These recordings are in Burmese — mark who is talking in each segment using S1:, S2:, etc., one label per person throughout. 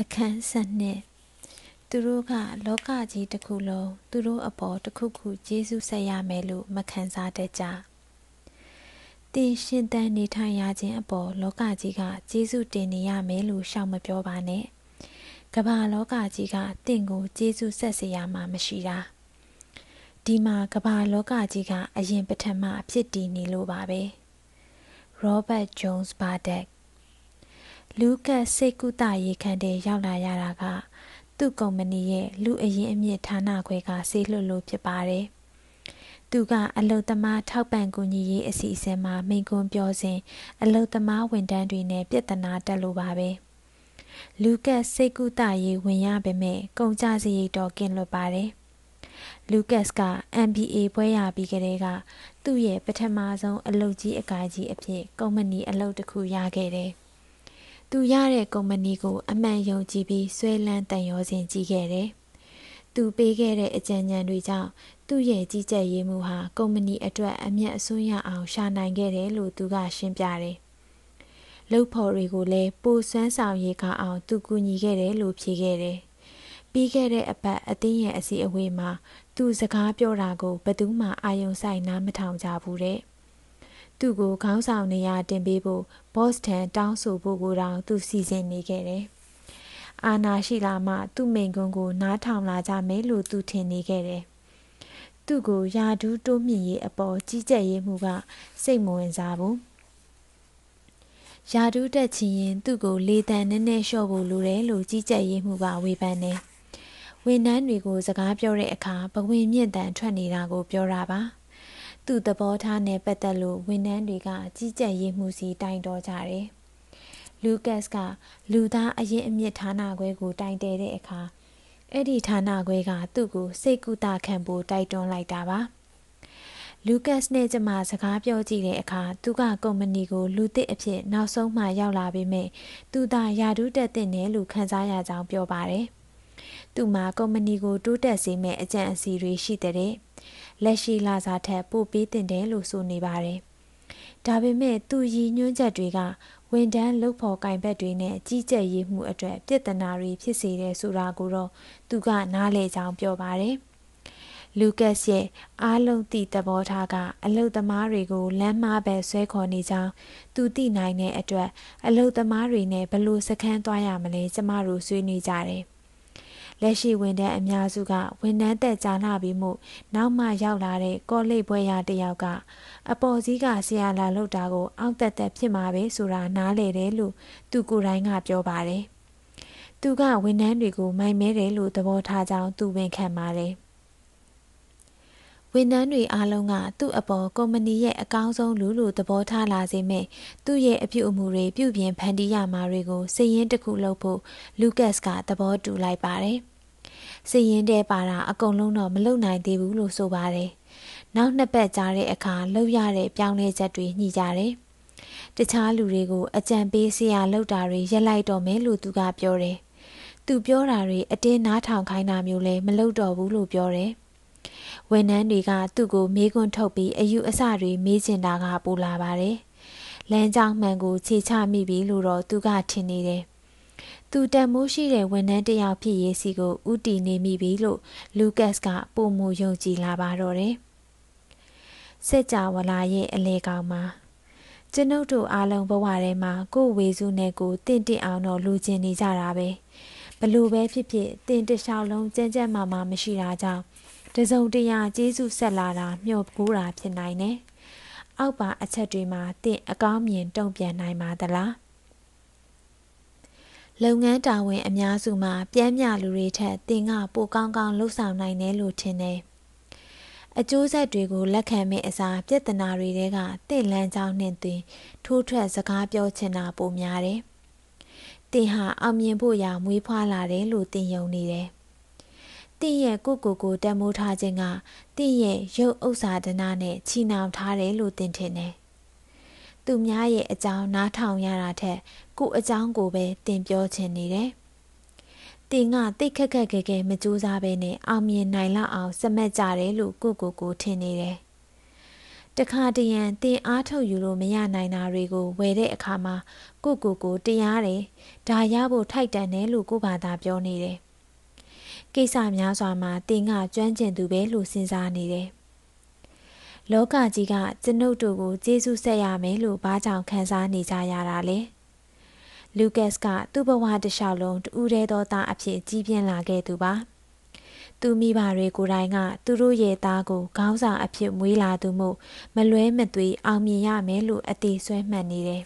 S1: အခန်းဆက်နှစ်သူတို့ကလောကကြီးတစ်ခုလုံးသူတို့အပေါ်တစ်ခုခုကျေးဇူးဆက်ရမယ်လို့မခံစားတတ်ကြ။တင်ရှင်တန်နေထိုင်ရခြင်းအပေါ်လောကကြီးကကျေးဇူးတင်နေရမယ်လို့ရှောင်မပြောပါနဲ့။ကမ္ဘာလောကကြီးကတင့်ကိုကျေးဇူးဆက်စေရမှာမရှိတာ။ဒီမှာကမ္ဘာလောကကြီးကအရင် ပထမအဖြစ်တည်နေလို့ပါပဲ။ရောဘတ်ဂျုံးစ်ဘာဒက်လူကတ်စိတ်ကုသရေးခန်းတဲ့ရောက်လာရတာက သူ့ကုမ္ပဏီရဲ့လူအရင်းအမြစ်ဌာနခွဲကဆေးလွတ်လို့ဖြစ်ပါတယ်။သူက အလုတ်သမားထောက်ပံ့ကူညီရေးအစီအစဉ်မှာမိန့်ခွန်းပြောစဉ်အလုတ်သမားဝန်ထမ်းတွေနဲ့ပြည်တနာတက်လို့ပါပဲ။လူကတ်စိတ်ကုသရေးဝင်ရပေမဲ့ကုန်ကြစရိတ်တော့ကင်းလွတ်ပါတယ်။လူကတ်စ်က MBA ပွဲရပြီးကတည်းကသူ့ရဲ့ပထမဆုံးအလုပ်ကြီးအကကြီးအဖြစ် ကုမ္ပဏီအလုပ်တစ်ခုရခဲ့တယ်။သူရတဲ့ကုမ္ပဏီကို အမှန်ယုံကြည်ပြီးဆွဲလန်းတန်ရောစဉ်ကြည့်ခဲ့တယ်။သူပေးခဲ့တဲ့အကြံဉာဏ်တွေကြောင့်သူ့ရဲ့ကြီးကြပ်ရေးမှုဟာကုမ္ပဏီအတွက်အမြတ်အစွန်းရအောင်ရှာနိုင်ခဲ့တယ်လို့သူကရှင်းပြတယ်။လုပ်ဖော်တွေကိုလည်းပိုစွမ်းဆောင်ရည်ကအောင် သူကူညီခဲ့တယ်လို့ဖြေခဲ့တယ်။ပြီးခဲ့တဲ့အပတ်အသင်းရဲ့အစီအဝေးမှာ သူစကားပြောတာကိုဘယ်သူမှအာရုံစိုက်နားမထောင်ကြဘူးတဲ့။သူ့ကိုခေါင်းဆောင်နေရာတင်ပေးဖို့ boss ထံတောင်းဆိုဖို့ကိုတောင်သူစီစဉ်နေခဲ့တယ်။အာနာရှိလာမှသူ့မိန်ကွန်းကို နားထောင်လာကြမယ်လို့သူထင်နေခဲ့တယ်။သူ့ကိုယာဒူးတိုးမြင့်ရေးအပေါ်ကြီးကြပ်ရေးမှုက စိတ်မဝင်စားဘူး။ယာဒူးတက်ချင်းရင်သူ့ကိုလေတံနည်းနည်းလျှော့ဖို့လိုတယ်လို့ကြီးကြပ်ရေးမှုကဝေဖန်တယ်။ဝန်ထမ်းတွေကိုစကားပြောတဲ့အခါပဝင်မြင့်တန်ထွက်နေတာကိုပြောတာပါ။သူ့သဘောထားနဲ့ပတ်သက်လို့ဝန်ထမ်းတွေကကြီးကြပ်ရေးမှုစီတိုင်တော်ကြတယ်။လူကတ်စ်က လူသားအရင် အမြင့်ဌာနခွဲကို တိုင်တယ်တဲ့အခါအဲ့ဒီဌာနခွဲကသူ့ကိုစိတ်ကူတာခံဖို့တိုက်တွန်းလိုက်တာပါ။လူကတ်စ်နဲ့ကျမစကားပြောကြည့်တဲ့အခါသူကကုမ္ပဏီကို လူသစ်အဖြစ် နောက်ဆုံးမှရောက်လာပေမဲ့သူသာယာဒူးတက်တဲ့နယ်လို့ခန်းစားရကြောင်းပြောပါတယ်။သူမှာကုမ္ပဏီကိုတိုးတက်စေမယ့်အကြံအစီတွေရှိတဲ့လက်ရှိလာစာထက်ပိုပေးတင်တယ်လို့ဆိုနေပါတယ်။ဒါပေမဲ့သူရည်ညွှန်းချက်တွေကဝန်ထမ်းလုပ်ဖို့ကင်ဘက်တွေနဲ့ကြီးကြပ်ရေးမှုအတွက်ပြဿနာတွေဖြစ်စေတယ်ဆိုတာကိုတော့သူက နားလည်ကြောင်းပြောပါတယ်။လူကက်ရဲ့အားလုံးသိသဘောထားကအလုသမားတွေကိုလမ်းမပဲဆွဲခေါ်နေကြောင်းသူသိနိုင်တဲ့အတွက်အလုသမားတွေနဲ့ဘလို့စခန်းသွားရမလဲကျမတို့ဆွေးနွေးကြတယ်လက်ရှိဝန်ထမ်းအများစုကဝန်ထမ်းတက်ကြလာပြီးမှနောက်မှရောက်လာတဲ့ကောလိပ်ဘွဲရတယောက်ကအပေါ်စီးကဆရာလာလောက်တာကိုအောက်တက်တက်ဖြစ်မှာပဲဆိုတာနားလေတယ်လို့သူကိုယ်တိုင်ကပြောပါတယ်။သူကဝန်ထမ်းတွေကို မိုင်မဲတယ်လို့သဘောထားကြောင်းသူဝန်ခံပါတယ်။ဝန်ထမ်းတွေအားလုံးကသူ့အပေါ်ကုမ္ပဏီရဲ့အကောင်းဆုံးလူလို့သဘောထားလာစေမဲ့သူ့ရဲ့အပြုအမူတွေပြုပြင်ဖန်တီးရမှာတွေကိုစည်ရင်းတစ်ခုလုပ်ဖို့လူကတ်စ်ကသဘောတူလိုက်ပါတယ်။စည်ရင်တဲ့ပါတာအကုန်လုံးတော့မလုံနိုင်သေးဘူးလို့ဆိုပါတယ်။နောက်နှစ်ပတ်ကြာတဲ့အခါလှုပ်ရတဲ့ပြောင်းလဲချက်တွေညှိကြတယ်။တခြားလူတွေကိုအကြံပေးစရာလှုပ်တာတွေရက်လိုက်တော့မယ်လို့သူကပြောတယ်။သူပြောတာတွေအတင်းနားထောင်ခိုင်းတာမျိုးလည်းမလုပ်တော့ဘူးလို့ပြောတယ်။ဝန်ထမ်းတွေက သူ့ကို မေးခွန်းထုတ်ပြီးအယူအဆတွေမေးချင်တာကပူလာပါတယ်။လမ်းကြောင်းမှန်ကိုခြေချမိပြီလို့တော့သူကထင်နေတယ်သူတန်မိုးရှိတဲ့ဝန်ထမ်းတစ်ယောက်ဖြစ်ရေးစီကိုဥတီနေမိပြီလို့လူကတ်စ်ကပုံမူယုံကြည်လာပါတော့တယ်။စက်ကြဝလာရဲ့အလေကောင်မှာကျွန်ုပ်တို့အားလုံးဘဝထဲမှာကိုယ်ဝေစုနဲ့ကိုတင့်တင့်အောင်တော့လူကျင်နေကြတာပဲ။ဘလို့ပဲဖြစ်ဖြစ်တင်တစ်လျှောက်လုံးကြမ်းကြမ်းမာမာမရှိတာကြောင့်တစုံတရာကျေးဇူးဆက်လာတာမျှော်ပိုးတာဖြစ်နိုင်တယ်။အောက်ပါ အချက်တွေမှာတင့်အကောင်းမြင် တုံ့ပြန်နိုင်ပါသလား။လုပ်ငန်းတာဝန်အများစုမှာပျမ်းမျှလူတွေထက်သင်ကပိုကောင်းကောင်းလုပ်ဆောင်နိုင်တယ်လို့ထင်တယ်။အကျိုးဆက်တွေကိုလက်ခံမဲ့အစားပြဿနာတွေတဲကသင်လန်းကြောင်းနဲ့သင်ထိုးထွက်စကားပြောချင်တာပိုများတယ်။သင်ဟာအောင်မြင်ဖို့ရာမွေးဖွားလာတယ်လို့သင်ယုံနေတယ်။သင်ရဲ့ကိုကိုကိုတန်မိုးထားခြင်းကသင်ရဲ့ရုပ်ဥစ္စာဒနာနဲ့ချီနှောင်ထားတယ်လို့သင်ထင်တယ်။သူများရဲ့အကြောင်းနားထောင်ရတာထက်ကိုအကြောင်းကိုပဲတင်ပြောချင်နေတယ်။တင်ကတိတ်ခက်ခက်ခဲခဲမကြိုးစားဘဲနဲ့အောင်မြင်နိုင်လောက်အောင်စမတ်ကြတယ်လို့ကိုကိုကိုထင်နေတယ်။တခါတရံတင်အားထုတ်ယူလို့မရနိုင်တာတွေကိုဝယ်တဲ့အခါမှာကိုကိုကိုတရားတယ်။ဒါရဖို့ထိုက်တန်တယ်လို့ကိုဘာသာပြောနေတယ်။ကိစ္စများစွာမှာတင်ကကျွမ်းကျင်သူပဲလို့စဉ်းစားနေတယ်။လောကကြီးကကျွန်ုပ်တို့ကိုကျေးဇူးဆက်ရမယ်လို့ဘာကြောင့်ခံစားနေကြရတာလဲ။လူကတ်စ်က သူ့ဘဝတစ်လျှောက်လုံးတူးတဲ့သောသားအဖြစ်ကြီးပြင်းလာခဲ့သူပါ သူမိဘတွေကိုယ်တိုင်က သူတို့ရဲ့သားကိုခေါင်းဆောင်အဖြစ်မွေးလာသူမို့မလွဲမသွေအောင်မြင်ရမယ်လို့အသေးဆွဲမှတ်နေတယ်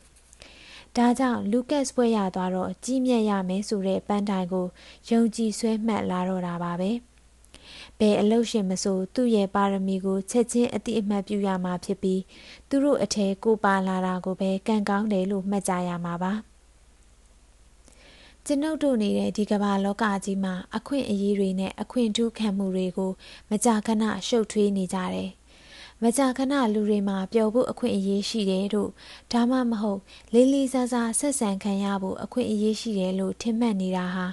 S1: ။ဒါကြောင့်လူကတ်စ်ပွဲရသွားတော့ကြီးမြတ်ရမယ်ဆိုတဲ့ပန်းတိုင်ကိုယုံကြည်ဆွဲမှတ်လာတော့တာပါပဲ။ဘယ်အလို့ရှင်မဆိုသူ့ရဲ့ပါရမီကိုချက်ချင်းအတိအမှတ်ပြုရမှာဖြစ်ပြီးသူတို့အထဲကိုပါလာတာကိုပဲကံကောင်းတယ်လို့မှတ်ကြရမှာပါ။ကျွန်ုပ်တို့နေတဲ့ဒီကမ္ဘာလောကကြီးမှာအခွင့်အရေးတွေနဲ့အခွင့်ထူးခံမှုတွေကို မကြာခဏရှုပ်ထွေးနေကြတယ်။မကြာခဏလူတွေမှာပျော်ဖို့အခွင့်အရေးရှိတယ်လို့ဒါမှမဟုတ်လေးလေးစားစားဆက်ဆံခံရဖို့အခွင့်အရေးရှိတယ်လို့ထင်မှတ်နေတာဟာ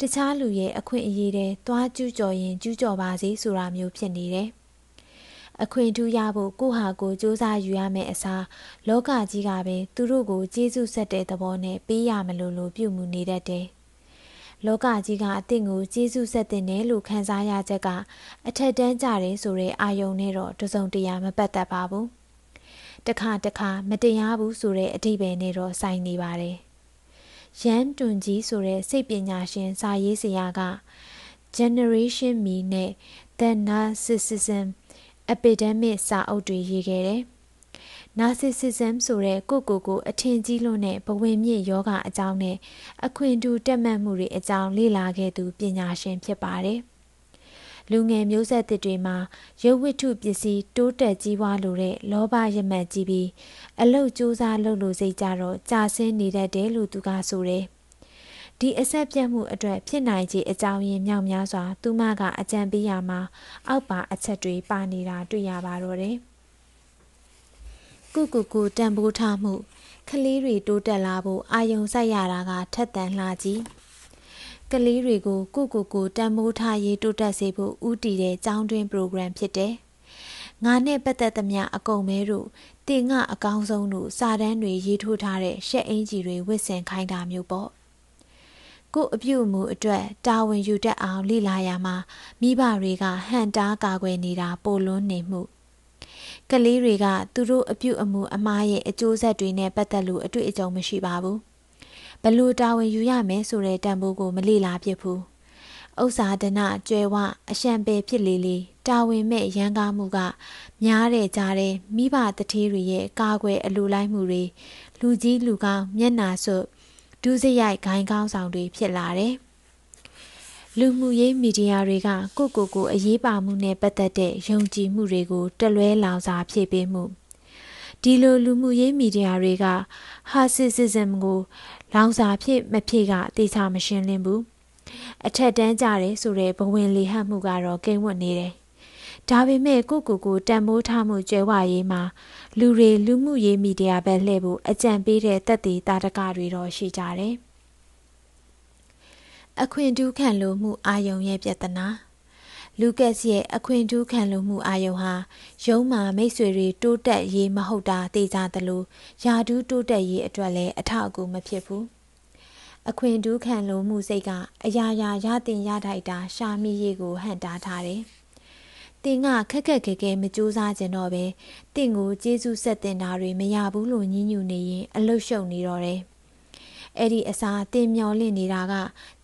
S1: တခြားလူရဲ့အခွင့်အရေးတွေသွားကျူးကျော်ရင်ကျူးကျော်ပါစေဆိုတာမျိုးဖြစ်နေတယ်။အခွင့်ထူးရဖို့ကိုဟာကိုစူးစမ်းယူရမယ့်အစားလောကကြီးကပဲသူတို့ကိုကျေးဇူးဆက်တဲ့သဘောနဲ့ပေးရမလို့လို့ပြုမှုနေတတ်တယ်။လောကကြီးကအသင့်ကိုကျေးဇူးဆက်တဲ့နယ်လို့ခံစားရချက်ကအထက်တန်းကြတယ်ဆိုတဲ့အာယုံနဲ့တော့တစုံတရာမပတ်သက်ပါဘူး။တခါတခါမတရားဘူးဆိုတဲ့အထိပယ်နဲ့တော့ဆိုင်နေပါတယ်။ရန်တွန်ကြီးဆိုတဲ့စိတ်ပညာရှင်စာရေးဆရာက generation me နဲ့ the narcissism epidemic စာအုပ်တွေရေးခဲ့တယ်။ narcissism ဆိုတဲ့ကိုယ့်ကိုယ်ကိုအထင်ကြီးလွန်းတဲ့ဘဝင်မြင့်ယောဂအကြောင်းနဲ့အခွင့်အထူးတက်မှတ်မှုတွေအကြောင်းလေ့လာခဲ့သူပညာရှင်ဖြစ်ပါတယ်။လူငယ်မျိုးဆက်သစ်တွေမှာရုပ်ဝတ္ထုပစ္စည်းတိုးတက်ကြီးပွားလိုတဲ့လောဘရမှတ်ကြီးပြီးအလုတ်ကြိုးစားလုပ်လို့စိတ်ကြတော့ကြာဆင်းနေတတ်တယ်လို့သူကဆိုတယ်။ဒီအဆက်ပြတ်မှုအတွက်ဖြစ်နိုင်ခြေအကြောင်းရင်းမြောက်များစွာသူမက အကြံပေးရမှာအောက်ပါအချက်တွေပါနေတာတွေ့ရပါတော့တယ်။ကုကုကုတံပိုးထားမှုကလေးတွေတိုးတက်လာဖို့အာယုံစိုက်ရတာကထက်သန်လာကြီးကလေးတွေကိုကိုကိုကိုတံမိုးထားရေးတိုးတက်စေဖို့ဦးတည်တဲ့ကျောင်းတွင်း program ဖြစ်တယ်။ငါနဲ့ပတ်သက်သမျှအကုန်မဲတို့တင်ငါအကောင်းဆုံးတို့စာတန်းတွေရေးထိုးထားတဲ့ရှက်အင်ကြီးတွေဝစ်ဆင်ခိုင်းတာမျိုးပေါ့ကို့အပြုအမူအတွက်တာဝန်ယူတတ်အောင်လေ့လာရမှာမိဘတွေကဟန်တားကာကွယ်နေတာပိုလွန်းနေမှုကလေးတွေကသူတို့အပြုအမူအမားရဲ့အကျိုးဆက်တွေနဲ့ပတ်သက်လို့အတွေ့အကြုံမရှိပါဘူးဘလို့တာဝန်ယူရမယ်ဆိုတဲ့တန်ဖိုးကို မလေ့လာဖြစ်ဘူးဥစ္စာဒနာကျွဲဝအရှံပယ်ဖြစ်လေလေတာဝန်မဲ့ရန်ကားမှုက များတဲ့ကြားတဲ့မိဘတထေးတွေရဲ့ကာကွယ်အလိုလိုက်မှုတွေလူကြီးလူကောင်းမျက်နာစွပ်ဒုစရိုက်ဂိုင်းကောင်းဆောင်တွေဖြစ်လာတယ်လူမှုရေးမီဒီယာတွေကကိုကိုကို အရေးပါမှုနဲ့ပတ်သက်တဲ့ယုံကြည်မှုတွေကို တလွဲလောင်စာဖြည့်ပေးမှုဒီလိုလူမှုရေးမီဒီယာတွေက ဟာစစ်စစ်စမ်ကို လောင်စာဖြည့်မဖြည့်ကတေချာမရှင်းလင်းဘူးအထက်တန်းကြတယ်ဆိုတဲ့ဘဝင်လေဟမှုကတော့ကိန်းဝတ်နေတယ်ဒါပေမဲ့ကိုကိုကိုတန်ဖိုးထားမှုကျွဲဝရေးမှာလူတွေလူမှုရေးမီဒီယာဘက်လှည့်ဖို့အကြံပေးတဲ့တက်သေးတာတကတွေတော့ရှိကြတယ်။အခွင့်ထူးခံလို့မှုအာယုံရဲ့ပြဿနာလူကက်စ်ရဲ့အခွင့်ထူးခံလို့မှုအာယုံဟာရုံးမှာမိတ်ဆွေတွေတိုးတက်ရေးမဟုတ်တာသိကြသလိုယာတူးတိုးတက်ရေးအတွက်လည်းအထောက်အကူမဖြစ်ဘူး။အခွင့်ထူးခံလို့မှုစိတ်ကအရာရာရတင်ရထိုက်တာ ရှာမိရေးကိုဟန်တားထားတယ်။တင်ကခက်ခက်ခဲခဲမကြိုးစားကြတော့ပဲတင့်ကိုကျေးဇူးဆက်တင်တာတွေမရဘူးလို့ညှဉ်းညူနေရင်အလုရှုံနေတော့တယ်။အဲ့ဒီအစားတင်မျောလင့်နေတာက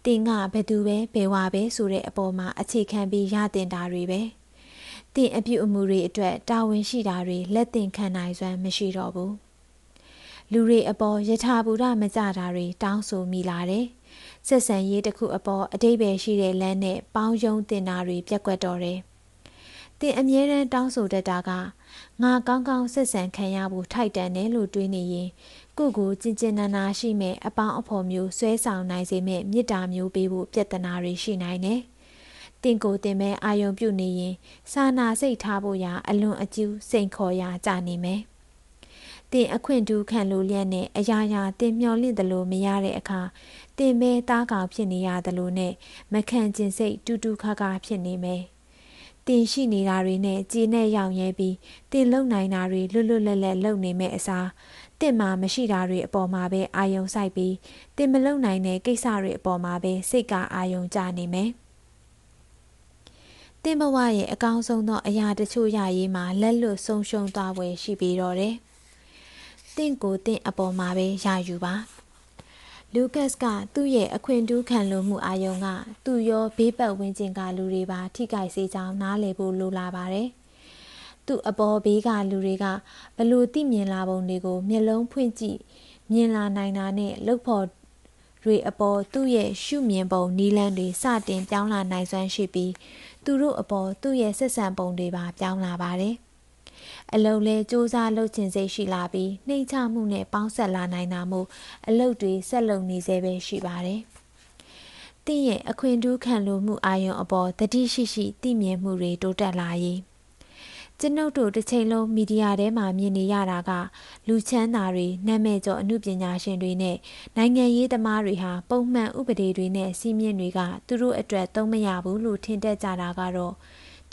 S1: တင်ကဘသူပဲဘယ်ဝါပဲဆိုတဲ့အပေါ်မှာအခြေခံပြီးရတင်တာတွေပဲ။တင်အပြုအမူတွေအတွက် တာဝန်ရှိတာတွေလက်တင်ခံနိုင်စွမ်းမရှိတော့ဘူး။လူတွေအပေါ်ယထာဘူရမကြတာတွေတောင်းဆိုမိလာတယ်။ဆက်ဆံရေးတစ်ခုအပေါ်အတိတ်ပဲရှိတဲ့လမ်းနဲ့ပေါင်းယုံတင်တာတွေပြက်ကွက်တော့တယ်။တင်အမြဲတမ်းတောင်းဆိုတတ်တာကငါကောင်းကောင်းဆက်ဆံခံရဖို့ထိုက်တန်တယ်လို့တွေးနေရင်ကိုကိုကြင်ကြင်နာနာရှိမဲ့အပေါင်းအဖော်မျိုးဆွဲဆောင်နိုင်စေမဲ့မေတ္တာမျိုးပေးဖို့ပြဿနာတွေရှိနိုင်တယ်။တင်ကိုတင်မဲ့အာယုံပြုနေရင်စာနာစိတ်ထားဖို့ရာအလွန်အကျူးစိန်ခေါ်ရာကြနေမယ်။တင်အခွင့်တူးခံလို့လျက်နဲ့အရာရာတင်မျောလင့်တယ်လို့မရတဲ့အခါတင်မဲသားကောင်ဖြစ်နေရတယ်လို့နဲ့မခံကျင်စိတ်တူတူခါခါဖြစ်နေမယ်။တင်ရှိနေတာတွေနဲ့ကျေနဲ့ရောင်ရဲပြီးတင်လုံနိုင်တာတွေလွတ်လွတ်လပ်လပ်လုပ်နေမဲ့အစားတင်မှာမရှိတာတွေအပေါ်မှာပဲအာယုံစိုက်ပြီးတင်မလုံနိုင်တဲ့ကိစ္စတွေအပေါ်မှာပဲစိတ်ကအာယုံကျနေမယ်တင်ဘဝရဲ့အကောင်းဆုံးသောအရာတချို့ရရေးမှာ လက်လွတ်ဆုံးရှုံးသွားပွဲရှိပြီးတော့တယ်။တင့်ကိုတင့်အပေါ်မှာပဲရယူပါ။လူကတ်စ်ကသူ့ရဲ့အခွင့်အတူးခံလို့မှုအာယုံကသူ့ရောဘေးပတ်ဝန်းကျင်ကလူတွေပါ ထိခိုက်စေကြောင်းနားလည်ဖို့လိုလာပါတယ်။သူ့အပေါ်ဘေးကလူတွေကဘလို့သိမြင်လာပုံတွေကိုမျက်လုံးဖွင့်ကြည့်မြင်လာနိုင်တာနဲ့လှုပ်ဖော်တွေအပေါ်သူ့ရဲ့ရှုမြင်ပုံနီလန်းတွေစတင်ပြောင်းလာနိုင်စွမ်းရှိပြီးသူတို့အပေါ်သူ့ရဲ့ဆက်ဆံပုံတွေပါပြောင်းလာပါတယ်အလုပ်လဲစူးစမ်းလုပ်ချင်စိတ်ရှိလာပြီးနှိမ့်ချမှုနဲ့ပေါင်းဆက်လာနိုင်တာမို့အလုပ်တွေဆက်လုပ်နေစေပဲရှိပါတယ်။တင့်ရဲ့အခွင့်ထူးခံလိုမှုအာရုံအပေါ်တတိရှိရှိသိမြင်မှုတွေတိုးတက်လာရင်ကျွန်ုပ်တို့တစ်ချိန်လုံးမီဒီယာထဲမှာမြင်နေရတာကလူချမ်းသာတွေနာမည်ကျော်အမှုပညာရှင်တွေနဲ့နိုင်ငံရေးသမားတွေဟာပုံမှန်ဥပဒေတွေနဲ့စီးမြင့်တွေကသူတို့အတွက်သုံးမရဘူးလို့ထင်တတ်ကြတာကတော့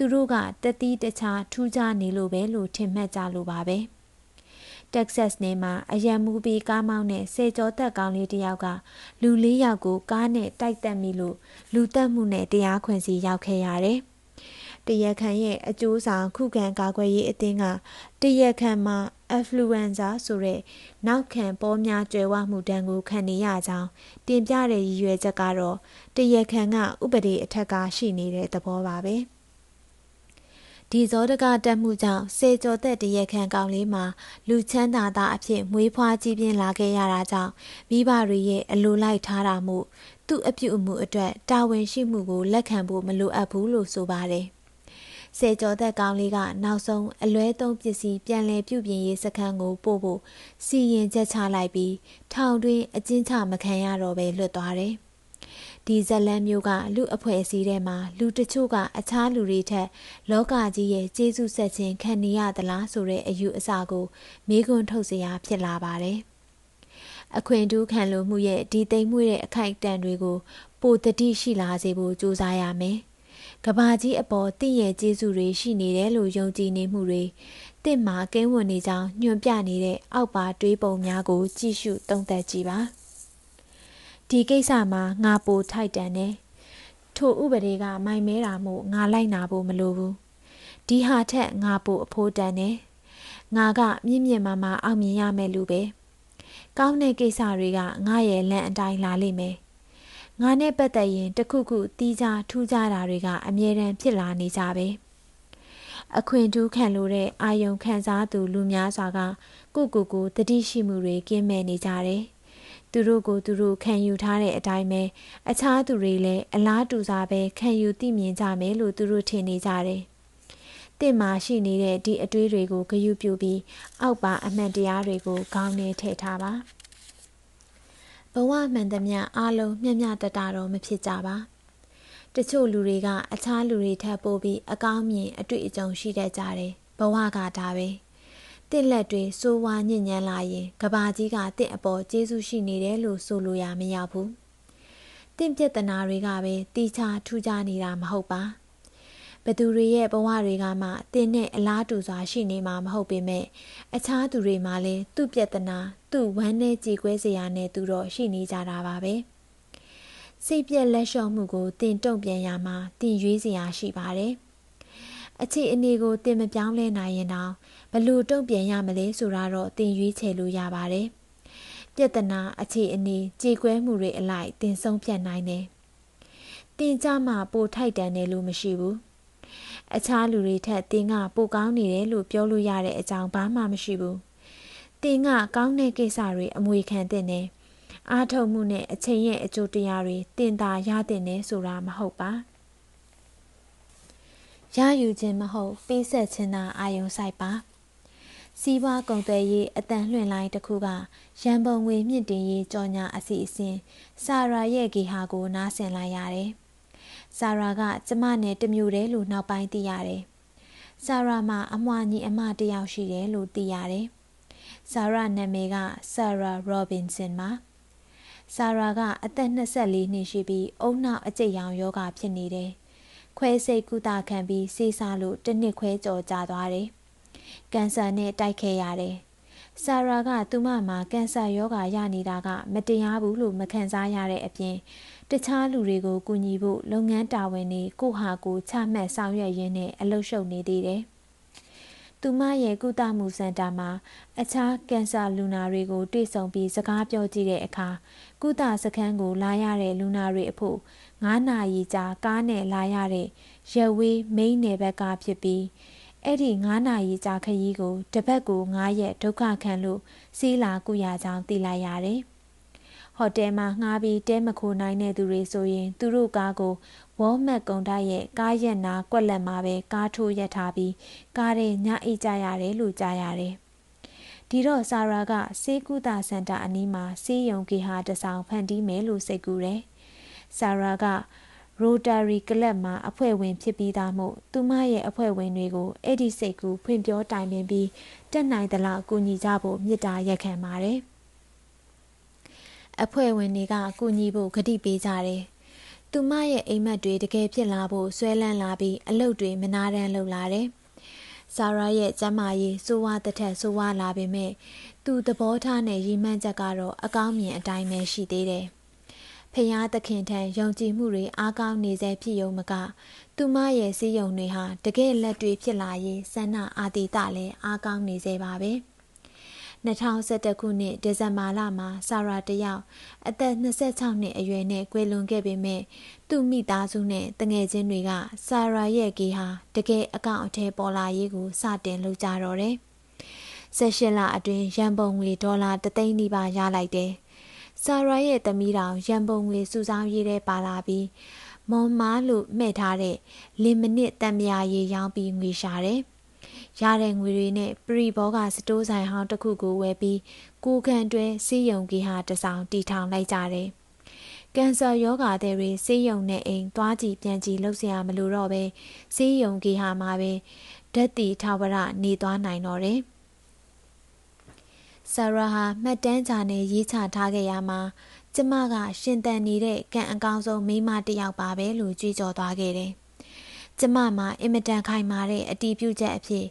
S1: သူတို့ကတတိတခြားထူးခြားနေလို့ပဲလို့ထင်မှတ်ကြလို့ပါပဲ။ Texas နယ်မှာအရန်မူပီကားမောင်းတဲ့ဆယ်ကျော်သက်ကောင်လေးတစ်ယောက်ကလူလေးယောက်ကိုကားနဲ့တိုက်တက်မိလို့လူတက်မှုနဲ့တရားခွင်စီရောက်ခဲ့ရတယ်။တရက်ခန်ရဲ့အကျိုးဆောင်ခုခံကာကွယ်ရေးအသင်းကတရက်ခန်မှာ affluenza ဆိုတဲ့နောက်ခံပေါများကျွယ်ဝမှုဒဏ်ကိုခံနေရကြောင်းတင်ပြတဲ့ရည်ရွယ်ချက်ကတော့တရက်ခန်ကဥပဒေအထက်ကရှိနေတဲ့သဘောပါပဲ။ဒီဇောတကတက်မှုကြောင့်စေကျော်သက်တရခံကောင်လေးမှာလူချမ်းသာသားအဖြစ်မွေးဖွားကြီးပြင်းလာခဲ့ရတာကြောင့်မိဘတွေရဲ့အလိုလိုက်ထားတာမှု သူ့အပြုအမူအတွက်တာဝန်ရှိမှုကိုလက်ခံဖို့မလိုအပ်ဘူးလို့ဆိုပါတယ်စေကျော်သက်ကောင်လေးကနောက်ဆုံးအလွဲသုံးပစ္စည်းပြန်လည်ပြုပြင်ရေးစခန်းကိုပို့ဖို့စီရင်ချက်ချလိုက်ပြီး ထောင်တွင်အကျဉ်းချမခံရတော့ဘဲလွတ်သွားတယ်ဒီဇလန်မျိုးကလူအဖွဲ့အစည်းထဲမှာလူတချို့ကအခြားလူတွေထက်လောကကြီးရဲ့ကျေးဇူးဆက်ခြင်းခံနေရသလားဆိုတဲ့အယူအဆကို မေးခွန်းထုတ်စရာဖြစ်လာပါတယ်။အခွင့်အထူးခံလို့မှုရဲ့ဒီသိမ့်မွေ့တဲ့အခိုက်အတန့်တွေကိုပိုတတိရှိလာစေဖို့ကြိုးစားရမယ်။ကဘာကြီးအပေါ်တင့်ရဲ့ကျေးဇူးတွေရှိနေတယ်လို့ယုံကြည်နေမှုတွေတင့်မှာကင်းဝင်နေကြောင်းညွှန်ပြနေတဲ့အောက်ပါတွေးပုံများကိုကြည့်ရှုသုံးသပ်ကြည့်ပါ။ဒီကိစ္စမှာငါပိုထိုက်တန်တယ်ထိုဥပဒေကမိုင်မဲတာမို့ငါလိုက်နာဖို့မလိုဘူးဒီဟာထက်ငါပိုအဖိုးတန်တယ်ငါကမြင့်မြင့်မာမာအောင်မြင်ရမယ်လူပဲကောင်းတဲ့ကိစ္စတွေကငါရဲ့လမ်းအတိုင်းလာလိမ့်မယ်ငါနဲ့ပတ်သက်ရင်တခုခုတီးခြားထူးခြားတာတွေက အမြဲတမ်းဖြစ်လာနေကြပဲအခွင့်ထူးခံလို့တဲ့အာယုံခံစားသူလူများစွာကကိုကိုကိုတတိရှိမှုတွေကင်းမဲ့နေကြတယ်သူတို့ကိုသူတို့ခံယူထားတဲ့အတိုင်းပဲအခြားသူတွေလည်းအလားတူစွာပဲခံယူသိမြင်ကြမယ်လို့သူတို့ထင်နေကြတယ်။တင့်မှာရှိနေတဲ့ဒီအတွေးတွေကိုဂရုပြုပြီး အောက်ပါအမှန်တရားတွေကိုခေါင်းထဲထည့်ထားပါ။ဘဝမှန်သမျှအလုံးမျက်မျှတတတော့မဖြစ်ကြပါ။တချို့လူတွေက အခြားလူတွေထက်ပိုပြီးအကောင်းမြင် အတွေ့အကြုံရှိတတ်ကြတယ်။ဘဝကဒါပဲ။တင့်လက်တွေစိုးဝါညဉ့်ညမ်းလာရင်ကဘာကြီးကတင့်အပေါ်ကျေးဇူးရှိနေတယ်လို့ဆိုလိုရမရဘူး။တင့်ပြဿနာတွေကပဲတီချာထူးခြားနေတာမဟုတ်ပါ။ဘသူတွေရဲ့ဘဝတွေကမှတင်နဲ့အလားတူစွာရှိနေမှာမဟုတ်ပေမဲ့အခြားသူတွေမှာလည်းသူ့ပြဿနာ သူ့ဝမ်းနဲ့ကြေကွဲစရာနဲ့သူတော့ရှိနေကြတာပါပဲစိတ်ပြက်လက်လျှော့မှုကိုတင်တုံ့ပြန်ရမှာတင်ရွေးစရာရှိပါတယ်အခြေအနေကိုတင်မပြောင်းလဲနိုင်ရင်တောင်ဘလို့တုံ့ပြန်ရမလဲဆိုတာတော့သင်ရွေးချယ်လို့ရပါတယ်။ပြဿနာအခြေအနေကြေကွဲမှုတွေအလိုက်သင်ဆုံးဖြတ်နိုင်တယ်။သင်ကြမှာပိုထိုက်တန်တယ်လို့မရှိဘူး။အခြားလူတွေထက်သင်ကပိုကောင်းနေတယ်လို့ပြောလို့ရတဲ့အကြောင်းဘာမှမရှိဘူး။သင်ကကောင်းတဲ့ကိစ္စတွေအမွေခံတဲ့နဲ့အားထုတ်မှုနဲ့အချိန်ရဲ့အကျိုးတရားတွေတင်တာရတဲ့နဲ့ဆိုတာမဟုတ်ပါရယူခြင်းမဟုတ်ပေးဆက်ခြင်းသာအာယုံဆိုင်ပါစီးပွားကုန်သွယ်ရေးအတန်လွှင့်လိုင်းတစ်ခုကရန်ပုံငွေမြင့်တင်ရေးကြော်ညာအစီအစဉ်စာရာရဲ့ဂေဟာကိုနားဆင်လိုက်ရတယ်။စာရာက ကျမနဲ့တမျိုးတည်းလို့နောက်ပိုင်းသိရတယ်။စာရာမှာအမွာညီအမတယောက်ရှိတယ်လို့သိရတယ်။စာရာနာမည်ကဆာရာရောဘင်စင်ပါ။ဆာရာကအသက်24နှစ်ရှိပြီးအုံနောက်အကျိတ်ရောင်ယောဂဖြစ်နေတယ်။ခွဲစိတ်ကုသခံပြီးစေစားလို့တစ်နှစ်ခွဲကျော်ကြာသွားတယ်။ကန်ဆာနဲ့တိုက်ခဲ့ရတယ်။ဆာရာက သူမမှာကန်ဆာရောဂါရနေတာက မတရားဘူးလို့မခံစားရတဲ့အပြင်တခြားလူတွေကိုကူညီဖို့လုပ်ငန်းတာဝန်တွေကိုဟာကိုချမှတ်ဆောင်ရွက်ရင်းနဲ့အလုပ်ရှုပ်နေသေးတယ်။သူမရဲ့ကုသမှုစင်တာမှာ အခြားကန်ဆာလူနာတွေကို တွေ့ဆုံပြီးစကားပြောကြည့်တဲ့အခါကုသစခန်းကို လာရတဲ့လူနာတွေအဖို့9နာရီကြာကားနဲ့လာရတဲ့ရဝေးမိန်းနယ်ဘက်ကဖြစ်ပြီးအဲ့ဒီ9နာရီကြာခရီးကိုတပတ်ကို9ရက်ဒုက္ခခံလို့စီးလာကုရကြောင်းသိလိုက်ရတယ်။ဟိုတယ်မှာငှားပြီးတဲမခိုနိုင်တဲ့သူတွေဆိုရင် သူတို့ကားကိုဝေါ်မက်ကုံတိုက်ရဲ့ကားရက်နာကွက်လက်မှာပဲကားထိုးရက်ထားပြီးကားတဲ့ညအိတ်ကြရတယ်လို့ကြားရတယ်။ဒီတော့ဆာရာက စေကုသစင်တာအနီးမှာစေယုံကေဟာတဆောင်ဖန်တီးမယ်လို့စိတ်ကူတယ်။ဆာရာက Rotary Club မှာအဖွဲ့ဝင်ဖြစ်ပြီးသားမို့သူမရဲ့အဖွဲ့ဝင်တွေကိုအဲ့ဒီစိတ်ကူးဖွင့်ပြောတိုင်ပင်ပြီးတက်နိုင်သလောက်ကူညီကြဖို့မြစ်တာရက်ခံပါတယ်။အဖွဲ့ဝင်တွေကကူညီဖို့ကတိပေးကြတယ်။သူမရဲ့အိမ်မက်တွေတကယ်ဖြစ်လာဖို့ဆွဲလန်းလာပြီးအလုပ်တွေမနာတမ်းလုပ်လာတယ်။ဆာရာရဲ့ကျမ်းမာရေးစိုးဝါးတစ်ထက်စိုးဝါးလာပေမဲ့သူသဘောထားနဲ့ရည်မှန်းချက်ကတော့အကောင်းမြင်အတိုင်းပဲရှိသေးတယ်။ဖျားသခင်ထံယုံကြည်မှုတွေအားကောင်းနေစေဖြစ်ရုံမက သူမရဲ့စည်းရုံတွေဟာတကယ်လက်တွေဖြစ်လာရေးဆန္ဒအာတီတလည်းအားကောင်းနေစေပါပဲ2011ခုနှစ်ဒီဇင်ဘာလမှာဆာရာတယောက်အသက်26နှစ်အရွယ်နဲ့ကွယ်လွန်ခဲ့ပေမဲ့သူ့မိသားစုနဲ့တငယ်ချင်းတွေကဆာရာရဲ့ဂေဟာတကယ်အကောင့်အထဲပေါ်လာရေးကိုစတင်လုပ်ကြတော့တယ်။၁၈လအတွင်းရန်ပုံငွေဒေါ်လာ3သိန်းနီးပါးရလိုက်တယ်။ဆာရာရဲ့သမီးတော်ရန်ပုံငွေစုဆောင်းရေးတဲ့ပါလာပြီးမွန်မားလို့မဲ့ထားတဲ့လင်မနစ်တံမြာရေရောင်းပြီးငွေရှာတယ်။ရတဲ့ငွေတွေနဲ့ပရီဘောကစတိုးဆိုင်ဟောင်းတစ်ခုကိုဝယ်ပြီးကိုခံတွဲစီးယုံကြီးဟာတဆောင်တီထောင်လိုက်ကြတယ်။ကင်ဆာရောဂါတွေတွေဆေးရုံနဲ့အိမ်သွားကြည့်ပြန်ကြည့်လုပ်เสียမလို့တော့ပဲဆေးရုံကြီးဟာမှာပဲဓာတ်တီထာဝရနေသွားနိုင်တော့တယ်။ဆရာဟာမှတ်တမ်းဂျာနယ်ရေးချထားခဲ့ရမှာကျမကရှင်သန်နေတဲ့ကံအကောင်းဆုံးမိန်းမတစ်ယောက်ပါပဲလို့ကြွေးကြော်သွားခဲ့တယ်။ကျမမှာအင်မတန်ခိုင်မာတဲ့အတီးပြုတ်ချက်အဖြစ်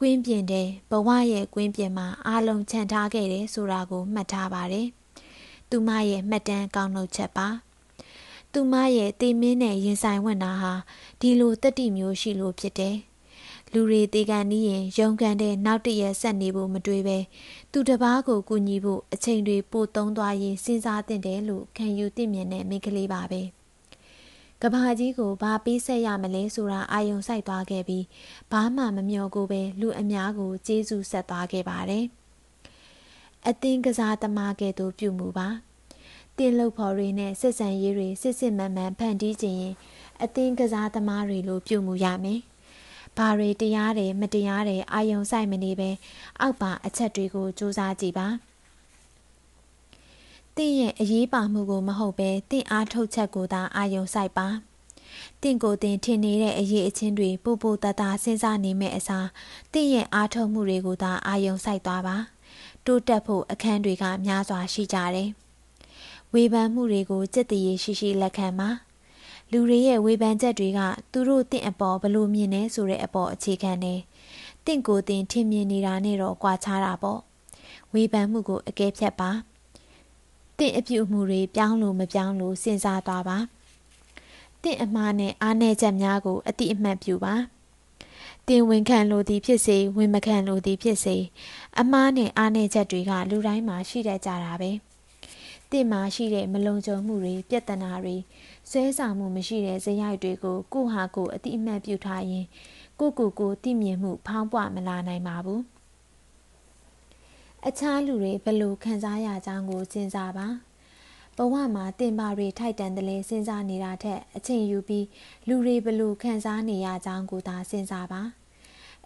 S1: ကွင်းပြင်တဲ့ဘဝရဲ့ကွင်းပြင်မှာအာလုံးခြံထားခဲ့တယ်ဆိုတာကိုမှတ်ထားပါတယ်။သူမရဲ့မှတ်တမ်းကောက်နှုတ်ချက်ပါ။သူမရဲ့တေမင်းနဲ့ရင်ဆိုင်ဝင်တာဟာဒီလိုတတိမျိုးရှိလို့ဖြစ်တယ်။လူတွေတေကန်နီးရင်ရုံကန်တဲ့နောက်တရက်ဆက်နေဖို့မတွေးပဲသူတစ်ပါးကိုကူညီဖို့အချိန်တွေပိုသုံးသွားရင်စဉ်းစားသင့်တယ်လို့ခံယူသိမြင်တဲ့မိန်းကလေးပါပဲကဘာကြီးကိုဘာပေးဆက်ရမလဲဆိုတာအာယုံစိုက်သွားခဲ့ပြီးဘာမှမမျှော်ကိုပဲလူအများကိုကျေးဇူးဆက်သွားခဲ့ပါတယ်အသင်ကစားသမားကဲ့သို့ပြုမှုပါတင်လုတ်ဖော်တွေနဲ့စစ်ဆန်ရေးတွေစစ်စစ်မှန်မှန်ဖန်တီးခြင်းရင် အသင်ကစားသမားတွေလိုပြုမှုရမယ်။ဘာတွေတရားတယ်မတရားတယ်အာယုံဆိုင်မနေပဲအောက်ပါအချက်တွေကိုစူးစမ်းကြည့်ပါတင့်ရဲ့အရေးပါမှုကိုမဟုတ်ပဲတင့်အားထုတ်ချက်ကိုသာအာယုံစိုက်ပါတင့်ကိုယ်တင်ထင်နေတဲ့အရေးအချင်းတွေပို့ပို့တတစဉ်းစားနေမဲ့အစားတင့်ရဲ့အားထုတ်မှုတွေကိုသာအာယုံစိုက်သွားပါတိုးတက်ဖို့အခန်းတွေကများစွာရှိကြတယ်ဝေဖန်မှုတွေကိုစိတ်တည်ရှိရှိလက်ခံပါလူတွေရဲ့ဝေဖန်ချက်တွေက သူတို့တင့်အပေါ်ဘလို့မြင်နေဆိုတဲ့အပေါ်အခြေခံတယ်။တင့်ကိုယ်တင်ထင်မြင်နေတာနဲ့တော့ကွာခြားတာပေါ့။ဝေဖန်မှုကိုအကဲဖြတ်ပါ။တင့်အပြုအမူတွေပြောင်းလို့မပြောင်းလို့စဉ်းစားသွားပါ။တင့်အမှားနဲ့အားနည်းချက်များကိုအတိအမှတ်ပြုပါ။တင်ဝင်ခံလို့သည်ဖြစ်စေဝင်မခံလို့သည်ဖြစ်စေအမားနဲ့အားနည်းချက်တွေကလူတိုင်းမှာရှိတတ်ကြတာပဲ။တင့်မှာရှိတဲ့မလုံခြုံမှုတွေပြဿနာတွေဇဲဆောင်မှုမရှိတဲ့ဇရိုက်တွေကိုကိုဟာကိုအတိအမှတ်ပြုထားရင် ကိုကိုကိုတိမြင်မှုဖောင်းပွမလာနိုင်ပါဘူးအခြားလူတွေဘလို့ခံစားရကြောင်းကိုစဉ်းစားပါဘဝမှာတင်ပါတွေထိုက်တန်တယ်လဲစဉ်းစားနေတာထက်အချိန်ယူပြီးလူတွေဘလို့ခံစားနေရကြောင်းကိုသာစဉ်းစားပါ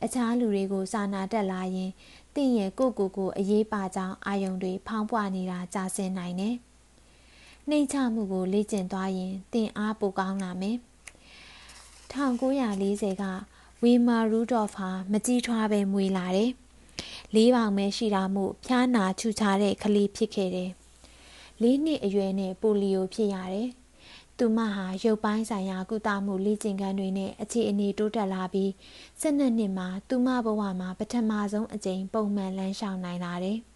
S1: အခြားလူတွေကိုစာနာတက်လာရင်တင့်ရဲ့ကိုကိုကိုအေးပါကြောင်းအာယုံတွေဖောင်းပွားနေတာကြာစင်နိုင်တယ်။နှိမ့်ချမှုကိုလေ့ကျင့်သွားရင်သင်အားပိုကောင်းလာမယ်1940ကဝီမာရူဒေါ့ဖ်ဟာမကြီးထွားပဲမွေလာတယ်။လေးပေါင်ပဲရှိတာမို့ဖျားနာချူချတဲ့ကလေးဖြစ်ခဲ့တယ်။လေးနှစ်အရွယ်နဲ့ပိုလီယိုဖြစ်ရတယ်။သူမဟာရုပ်ပိုင်းဆိုင်ရာကုသမှုလေ့ကျင့်ခန်းတွေနဲ့အခြေအနေတိုးတက်လာပြီး၁၂နှစ်မှာ သူမဘဝမှာပထမဆုံးအကြိမ်ပုံမှန်လမ်းလျှောက်နိုင်လာတယ်။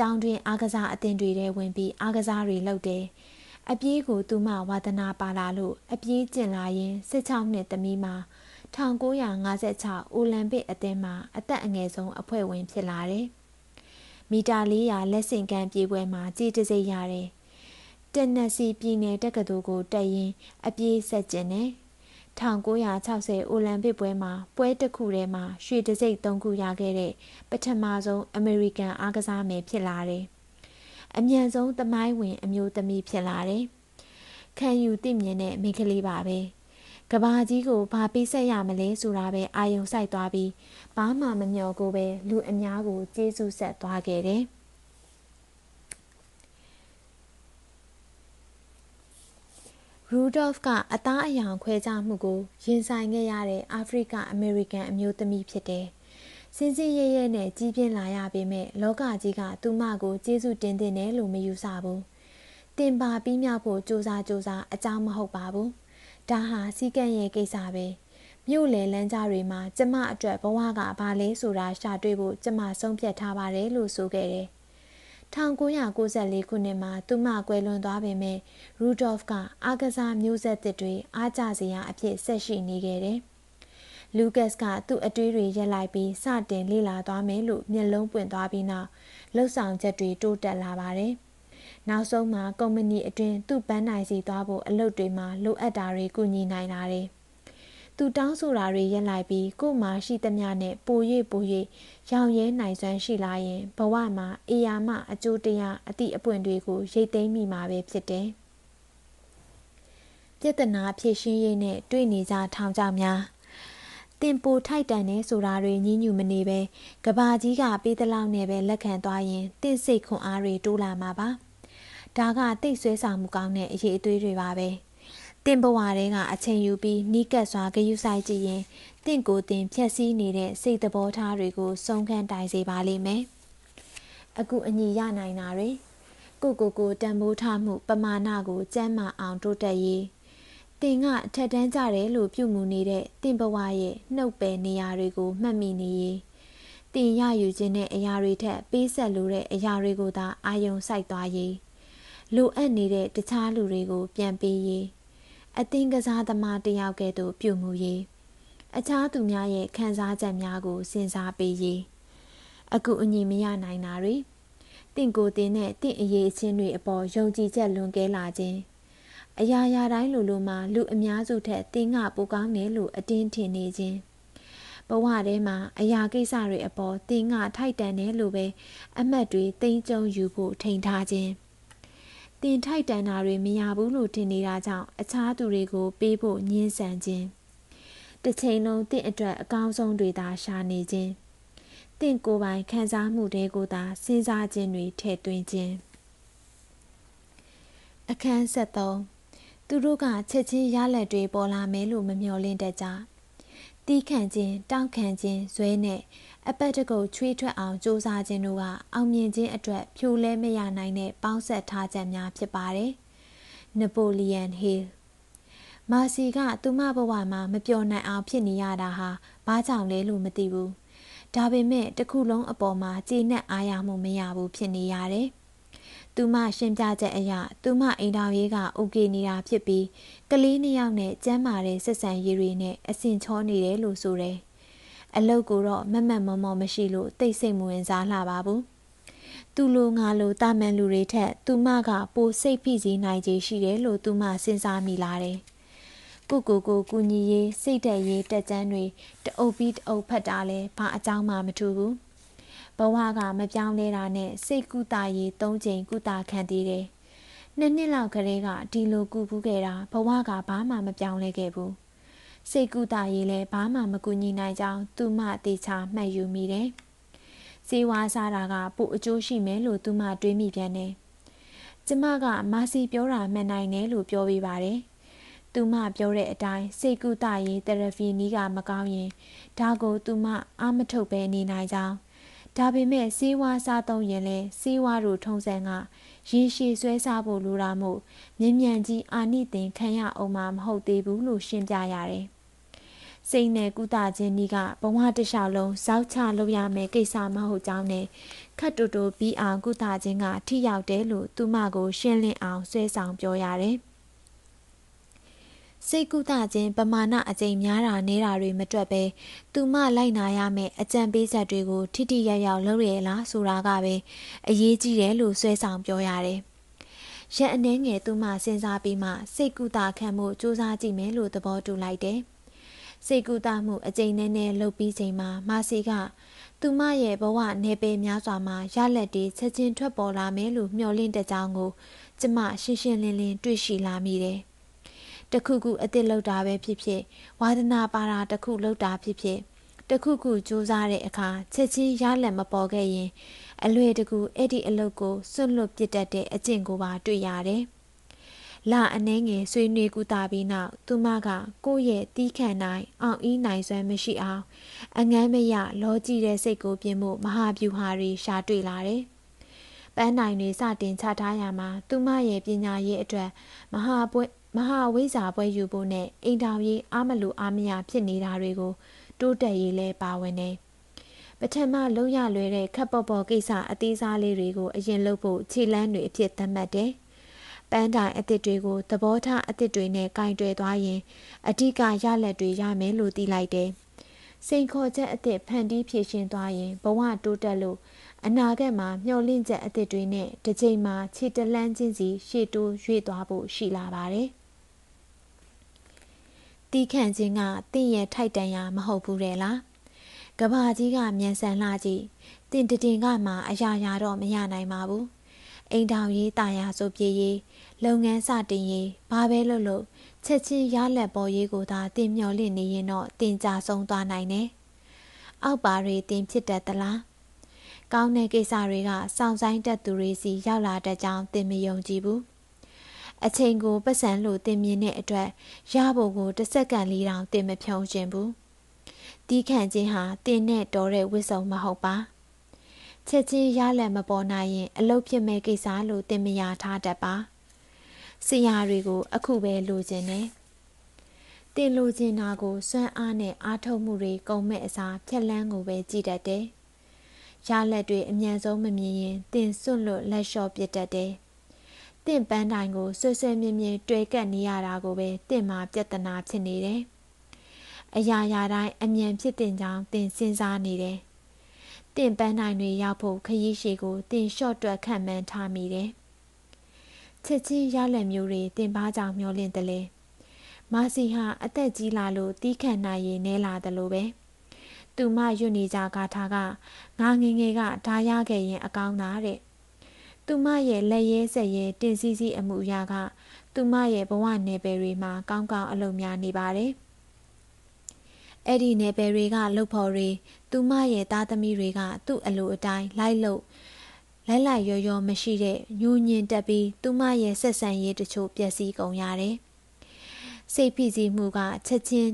S1: ကျောင်းတွင်အားကစားအသင်းတွေထဲဝင်ပြီးအားကစားတွေလုပ်တယ်။အပြေးကိုသူမဝါသနာပါလာလို့အပြေးကျင်လာရင်16နှစ်သမီးမှာ1956အိုလံပစ်အသင်းမှာအသက်အငယ်ဆုံးအဖွဲ့ဝင်ဖြစ်လာတယ်။မီတာ400လက်ဆင့်ကမ်းပြေးပွဲမှာကြည်တစိရတယ်။တနက်စီပြည်နယ်တက္ကသိုလ်ကိုတက်ရင် အပြေးဆက်ကျင်တယ်။1960အိုလံပစ်ပွဲမှာပွဲတစ်ခုတည်းမှာရွှေတံဆိပ်သုံးခုရခဲ့တဲ့ပထမဆုံးအမေရိကန်အားကစားမယ်ဖြစ်လာတယ်။အမြန်ဆုံးသမိုင်းဝင် အမျိုးသမီးဖြစ်လာတယ်။ခံယူသင့်မြင်တဲ့မိန်းကလေးပါပဲ။ကမ္ဘာကြီးကိုဘာပေးဆပ်ရမလဲဆိုတာပဲအာရုံစိုက်သွားပြီးဘာမှမမျှော်ကိုဘဲလူအများကိုကျေးဇူးဆက်သွားခဲ့တယ်။ရူဒေါ့ဖ်ကအသားအရောင်ခွဲခြားမှုကိုရင်ဆိုင်ခဲ့ရတဲ့အာဖရိကအမေရိကန်အမျိုးသမီးဖြစ်တယ်။စင်စင်ရဲရဲနဲ့ကြီးပြင်းလာရပေမဲ့လောကကြီးကသူမကိုကျေးဇူးတင်တင်တယ်လို့မယူဆဘူး။တင်ပါပြီးမြောက်ဖို့စူးစမ်းစူးစမ်းအကြောင်းမဟုတ်ပါဘူး။ဒါဟာစီကံရဲ့ကိစ္စပဲ။မြို့လေလမ်းကြားတွေမှာကျမအတွက်ဘဝကဘာလဲဆိုတာရှာတွေ့ဖို့ကျမဆုံးဖြတ်ထားပါတယ်လို့ဆိုခဲ့တယ်1994ခုနှစ်မှာသူမကွယ်လွန်သွားပေမယ့်ရူဒေါ့ဖ်ကအားကစားမျိုးဆက်သစ်တွေအားကျစရာအဖြစ်ဆက်ရှိနေခဲ့တယ်။လူးကတ်စ်ကသူ့အတွေးတွေရပ်လိုက်ပြီးစတင်လေ့လာသွားမယ်လို့မျက်လုံးပွင့်သွားပြီးနောက်လုပ်ဆောင်ချက်တွေတိုးတက်လာပါတယ်။နောက်ဆုံးမှာကုမ္ပဏီအတွင်းသူ့ပန်းတိုင်ဆီသွားဖို့အလုပ်တွေမှာလိုအပ်တာတွေကူညီနိုင်လာတယ်သူတောင်းဆိုတာတွေရက်လိုက်ပြီးကို့မှာရှိသမျှနဲ့ပို၍ပို၍ရောင်ရဲနိုင်စွမ်းရှိလာရင်ဘဝမှာအေယာမအကျိုးတရားအတိအပွင့်တွေကိုရိတ်သိမ်းမိမှာပဲဖြစ်တယ်။ပြဿနာဖြေရှင်းရေးနဲ့တွေ့နေကြထောင်ကြများတင်ပိုထိုက်တန်နေဆိုတာတွေညင်းညူမနေပဲကဘာကြီးကပေးတလောက်နဲ့ပဲလက်ခံသွားရင်တင့်စိတ်ခွန်အားတွေတိုးလာမှာပါဒါကတိတ်ဆွဲဆောင်မှုကောင်းတဲ့အရေးအသွေးတွေပါပဲ။တင့်ဘဝတဲကအချိန်ယူပြီးနီးကပ်စွာဂရုစိုက်ကြည့်ရင်တင့်ကိုယ်တင် ဖြက်စီးနေတဲ့စိတ်သဘောထားတွေကိုဆုံးခန်းတိုင်စေပါလိမ့်မယ်။အခုအညီရနိုင်တာတွေကိုကိုကိုတန်ဖိုးထားမှု ပမာဏကိုကျန်းမာအောင်တိုးတက်ရေးတင်ကအထက်တန်းကြတယ်လို့ပြုမူနေတဲ့တင့်ဘဝရဲ့နှုတ်ပယ်နေရာတွေကိုမှတ်မိနေရေးတင်ရယူခြင်းတဲ့အရာတွေထက်ပေးဆက်လိုတဲ့အရာတွေကိုသာအာယုံစိုက်သွားရေးလိုအပ်နေတဲ့တခြားလူတွေကို ပြန်ပေးရေးအသင်ကစားသမားတယောက်ကဲ့သို့ပြုမှုရေးအခြားသူများရဲ့ခံစားချက်များကိုစဉ်းစားပေးရေးအကူအညီမရနိုင်တာတွေတင့်ကိုတင်နဲ့တင့်အရေးအချင်းတွေအပေါ်ယုံကြည်ချက်လွန်ကဲလာခြင်းအရာရာတိုင်းလိုလိုမှာလူအများစုထက်တင်းကပိုကောင်းတယ်လို့အတင်းထင်နေခြင်းဘဝထဲမှာ အရာကိစ္စတွေအပေါ်တင်းကထိုက်တန်တယ်လို့ပဲအမှတ်တွေတိမ်ကြုံယူဖို့ထိန်ထားခြင်းတင်ထိုက်တန်တာတွေမရဘူးလို့ထင်နေတာကြောင့်အခြားသူတွေကိုပေးဖို့ညှင်းဆန်ခြင်းတစ်ချိန်လုံးတင့်အတွက်အကောင်းဆုံးတွေသာရှာနေခြင်းတင့်ကိုယ်ပိုင်ခံစားမှုတွေကိုသာစဉ်းစားခြင်းတွေထည့်သွင်းခြင်းအခန်း73သူတို့ကချက်ချင်းရလက်တွေပေါ်လာမယ်လို့မမျှော်လင့်တတ်ကြတီးခန့်ခြင်းတောင့်ခံခြင်းဇွဲနဲ့အပတ်တကုတ်ချွေးထွက်အောင်စူးစမ်းခြင်းတို့ကအောင်မြင်ခြင်းအတွက် ဖြိုလဲမရနိုင်တဲ့ပေါင်းဆက်ထားချက်များဖြစ်ပါတယ်။နပိုလီယန်ဟီးမာစီကသူမဘဝမှာမပျော်နိုင်အောင်ဖြစ်နေရတာဟာဘာကြောင့်လဲလို့မသိဘူး။ဒါပေမဲ့တစ်ခုလုံးအပေါ်မှာကျေနပ်အားရမှုမရဘူးဖြစ်နေရတယ်။သူမရှင်းပြချက်အရသူမအိမ်တော်ရေးကအိုကေနေတာဖြစ်ပြီးကလေးနှစ်ယောက်နဲ့ကျမ်းမာတဲ့ဆက်ဆံရေးတွေနဲ့အဆင်ချောနေတယ်လို့ဆိုတယ်အလုပ်ကိုတော့မမတ်မောမောမရှိလို့တိတ်ဆိတ်မဝင်စားလှပါဘူးသူလိုငါလိုတာမန်လူတွေထက် သူမကပိုစိတ်ဖိစီးနိုင်ခြေရှိတယ်လို့သူမစဉ်းစားမိလာတယ်ကိုကိုကိုကုညီရေးစိတ်တက်ရေးတက်ကြမ်းတွေတအုပ်ပြီးတအုပ်ဖတ်တာလဲဘာအကြောင်းမှမထူဘူးဘဝကမပြောင်းလဲတာနဲ့စိတ်ကုသရေး၃ချိန်ကုသခံသေးတယ်နှစ်နှစ်လောက်ကလေးကဒီလိုကူပူးခဲ့တာဘဝကဘာမှမပြောင်းလဲခဲ့ဘူးစိတ်ကူတာရေးလည်းဘာမှမကူညီနိုင်ကြောင်းသူမတေချာမှတ်ယူမိတယ်။စေဝါစားတာကပိုအကျိုးရှိမယ်လို့သူမတွေးမိပြန်တယ်။ကျမကမာစီပြောတာမှန်နိုင်တယ်လို့ပြောပေးပါတယ်။သူမပြောတဲ့အတိုင်းစိတ်ကူတာရေးသရဖီနီးကမကောင်းရင်ဒါကိုသူမအာမထုတ်ပဲနေနိုင်ကြောင်းဒါပေမဲ့စေဝါစားသုံးရင်လဲစေဝါတို့ထုံစံကရေရှည်ဆွဲစားဖို့လိုတာမို့မြ мян ကြီးအာနိသင် ခံရအောင်မှာမဟုတ်သေးဘူးလို့ရှင်းပြရတယ်စိတ်နဲ့ကုသခြင်းဤကဘဝတစ်လျှောက်လုံးဇောက်ချလုပ်ရမယ်ကိစ္စမဟုတ်ကြောင်းနဲ့ခတ်တူတူပြီးအောင်ကုသခြင်းကထိရောက်တယ်လို့သူမကိုရှင်းလင်းအောင်ဆွဲဆောင်ပြောရတယ်စိတ်ကုသခြင်းပမာဏအကျိန်များတာနေတာတွေမတွက်ပဲသူမလိုက်နာရမယ့်အကြံပေးချက်တွေကို ထိထိရောက်ရောက်လုပ်ရလားဆိုတာကပဲအရေးကြီးတယ်လို့ဆွဲဆောင်ပြောရတယ်။ရန်အနေငယ်သူမစဉ်းစားပြီးမှစိတ်ကုသခံမှုစူးစမ်းကြည့်မယ်လို့သဘောတူလိုက်တယ်။စေကူတာမှုအကျိန်နဲ့နဲ့လုပ်ပြီးချိန်မှာမာစီကသူမရဲ့ဘဝနယ်ပယ်များစွာမှာရလက်တွေချက်ချင်းထွက်ပေါ်လာမယ်လို့မျှော်လင့်တဲ့ကြောင်းကို ကျမရှင်းရှင်းလင်းလင်းတွေ့ရှိလာမိတယ်။တခုခုအစ်စ်လောက်တာပဲဖြစ်ဖြစ်ဝါဒနာပါတာတခုလောက်တာဖြစ်ဖြစ်တခုခုစူးစားတဲ့အခါချက်ချင်းရလက်မပေါ်ခဲ့ရင် အလွယ်တကူအဲ့ဒီအလုပ်ကိုစွန့်လွတ်ပစ်တတ်တဲ့အကျင့်ကိုပါတွေ့ရတယ်။လအနှဲငယ်ဆွေးနွေးကူတာပြီးနောက်သူမက ကိုယ့်ရဲ့တီးခံနိုင်အောင်အီးနိုင်စွမ်းမရှိအောင်အငမ်းမရလောကြည့်တဲ့စိတ်ကိုပြင်ဖို့မဟာဗျူဟာတွေရှာတွေ့လာတယ်။ပန်းနိုင်တွေစတင်ချထားရမှာသူမရဲ့ပညာရေးအတွက်မဟာပွဲမဟာဝိဇာပွဲယူဖို့နဲ့အိမ်တော်ရေးအားမလိုအားမရဖြစ်နေတာတွေကိုတိုးတက်ရေးလဲပါဝင်နေပထမလုံရလွဲတဲ့ခက်ပေါ်ပေါ်ကိစ္စအသေးစားလေးတွေကိုအရင်လုပ်ဖို့ခြေလမ်းတွေအဖြစ်သတ်မှတ်တယ်။ပန်းတိုင်အသစ်တွေကိုသဘောထားအသစ်တွေနဲ့ကင်တွယ်သွားရင်အဓိကရလက်တွေရမယ်လို့သိလိုက်တယ်။စိန်ခေါ်ချက်အသစ်ဖန်တီးဖြည့်ရှင်သွားရင်ဘဝတိုးတက်လို့အနာဂတ်မှာမျှော်လင့်ချက်အသစ်တွေနဲ့တစ်ချိန်မှာခြေတလန်းချင်းစီရှေ့တိုးရွေ့သွားဖို့ရှိလာပါတယ်။တီးခန့်ခြင်းကတင့်ရဲ့ထိုက်တန်ရာမဟုတ်ဘူးတဲ့လား။ကဘာကြီးကမြန်ဆန်လာကြည့်။တင့်တတင်ကမှအရာရာတော့မရနိုင်ပါဘူး။အိမ်ထောင်ရေးတာယာဆိုပြေးရေးလုပ်ငန်းစတင်ရေးဘာပဲလုပ်လို့ချက်ချင်းရလက်ပေါ်ရေးကိုသာတင်မျောလင့်နေရင်တော့တင်ကြဆုံးသွားနိုင်တယ်။အောက်ပါတွေတင်ဖြစ်တတ်သလား။ကောင်းတဲ့ကိစ္စတွေကစောင့်ဆိုင်တတ်သူတွေစီ ရောက်လာတဲ့ကြောင်းတင်မယုံကြည်ဘူး။အချိန်ကိုပတ်စံလို့တင်မြင်တဲ့အတွက်ရဖို့ကိုတစ်စက္ကန့်လေးတောင်တင်မဖြုံးခြင်းဘူး။တီးခန့်ခြင်းဟာတင်နဲ့တော်တဲ့ဝိစုံမဟုတ်ပါ။ချက်ချင်းရလတ်မပေါ်နိုင်ရင်အလုပ်ဖြစ်မဲ့ကိစ္စလို့သင်မရထားတတ်ပါဆရာတွေကို အခုပဲလိုချင်တယ်သင်လိုချင်တာကိုစွမ်းအားနဲ့အားထုတ်မှုတွေကုန်မဲ့အစားဖြက်လန်းကိုပဲကြည်တတ်တယ်ရလက်တွေအမြန်ဆုံးမမြင်ရင်သင်စွန့်လွတ်လက်လျှော့ပစ်တတ်တယ်တင့်ပန်းတိုင်ကိုဆွဆွမြင်းမြင်းတွေ့ကပ်နေရတာကိုပဲတင့်မှာပြဿနာဖြစ်နေတယ်။အရာရာတိုင်းအမြန်ဖြစ်တင်ကြောင်းတင်စဉ်းစားနေတယ်တင့်ပန်းနိုင်တွေရောက်ဖို့ခရီးရှည်ကိုတင်လျှော့တွက်ခံမှန်းထားမိတယ်။ချစ်ချင်းရလက်မျိုးတွေတင်ပါကြောင်မျောလင့်တယ်လေ။မာစီဟာ အသက်ကြီးလာလို့တီးခတ်နိုင်ရင်နဲလာတယ်လို့ပဲ။သူမရွတ်နေကြဂါထာကငါငငယ်ကဒါရခဲ့ရင် အကောင်းသားတဲ့။သူမရဲ့လက်ရဲဆက်ရဲတင်စီစီအမှုအရာကသူမရဲ့ဘဝနယ်ပယ်တွေမှာကောင်းကောင်းအလုပ်များနေပါတယ်။အဲ့ဒီနယ်ပယ်တွေကလုပ်ဖော်တွေသူမရဲ့သားသမီးတွေက သူ့အလိုအတိုင်းလိုက်လို့လိုက်လိုက်ရော်ရော်မရှိတဲ့ညူညင်တက်ပြီး သူမရဲ့ဆက်ဆံရေးတချို့ပျက်စီးကုန်ရတယ်။စိတ်ဖိစီးမှုကချက်ချင်း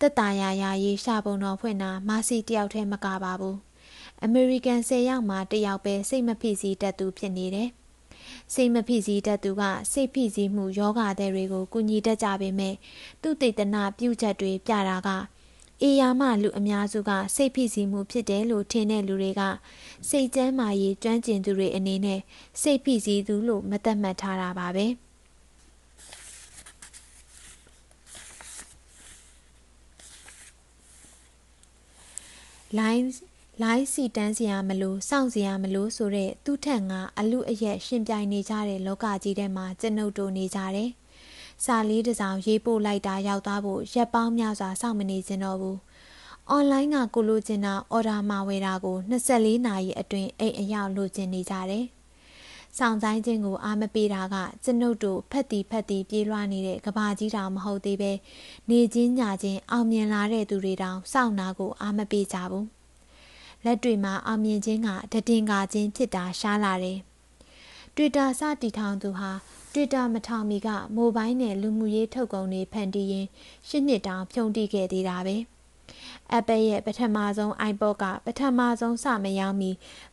S1: တက်တာရာရာရေးရှာပုံတော်ဖွင့်တာမဆီတယောက်တည်းမကပါဘူး။အမေရိကန်၁၀ယောက်မှာတယောက်ပဲစိတ်မဖိစီးတတ်သူဖြစ်နေတယ်။စိတ်မဖိစီးတတ်သူကစိတ်ဖိစီးမှုယောဂတဲ့တွေကိုကုညီတတ်ကြပေမဲ့သူ့တေသနာပြုချက်တွေ ပြတာကအေယာမလူအများစုကစိတ်ဖိစီးမှုဖြစ်တယ်လို့ထင်တဲ့လူတွေကစိတ်ကျန်းမာရေးကျွမ်းကျင်သူတွေအနေနဲ့စိတ်ဖိစီးသူလို့မသတ်မှတ်ထားတာပါပဲ။လိုင်းလိုင်းစီတန်းစရာမလိုစောင့်စရာမလိုဆိုတဲ့သူ့ထက်ငါအလူအယက်ရှင်ပြိုင်နေကြတဲ့လောကကြီးထဲမှာကျွန်ုပ်တို့နေကြတယ်။စာလေးတစ်စောင်ရေးပို့လိုက်တာရောက်သွားဖို့ရက်ပေါင်းများစွာစောင့်မနေခြင်းတော့ဘူးအွန်လိုင်းကကိုလိုချင်တာအော်ဒါမှာဝယ်တာကို24နာရီအတွင်းအိမ်အရောက်လိုချင်နေကြတယ်။ဆောင်ဆိုင်ခြင်းကိုအားမပေးတာကကျွန်ုပ်တို့ဖက်တီဖက်တီပြေးလွှားနေတဲ့ကဘာကြီးတောင်မဟုတ်သေးပဲနေချင်းညာချင်းအောင်မြင်လာတဲ့သူတွေတောင်စောင့်နာကိုအားမပေးကြဘူး။လက်တွေမှာအောင်မြင်ခြင်းကတည်တင်ကခြင်းဖြစ်တာရှားလာတယ်။ Twitter စတီထောင်သူဟာ Twitter မထောင်မီကမိုဘိုင်းနဲ့လူမှုရေးထုတ်ကုန်တွေဖန်တီးရင်းရှစ်နှစ်တောင်ဖြုံတိခဲ့သေးတာပဲ။ Apple ရဲ့ပထမဆုံး iPod ကပထမဆုံးစမရောက်မီ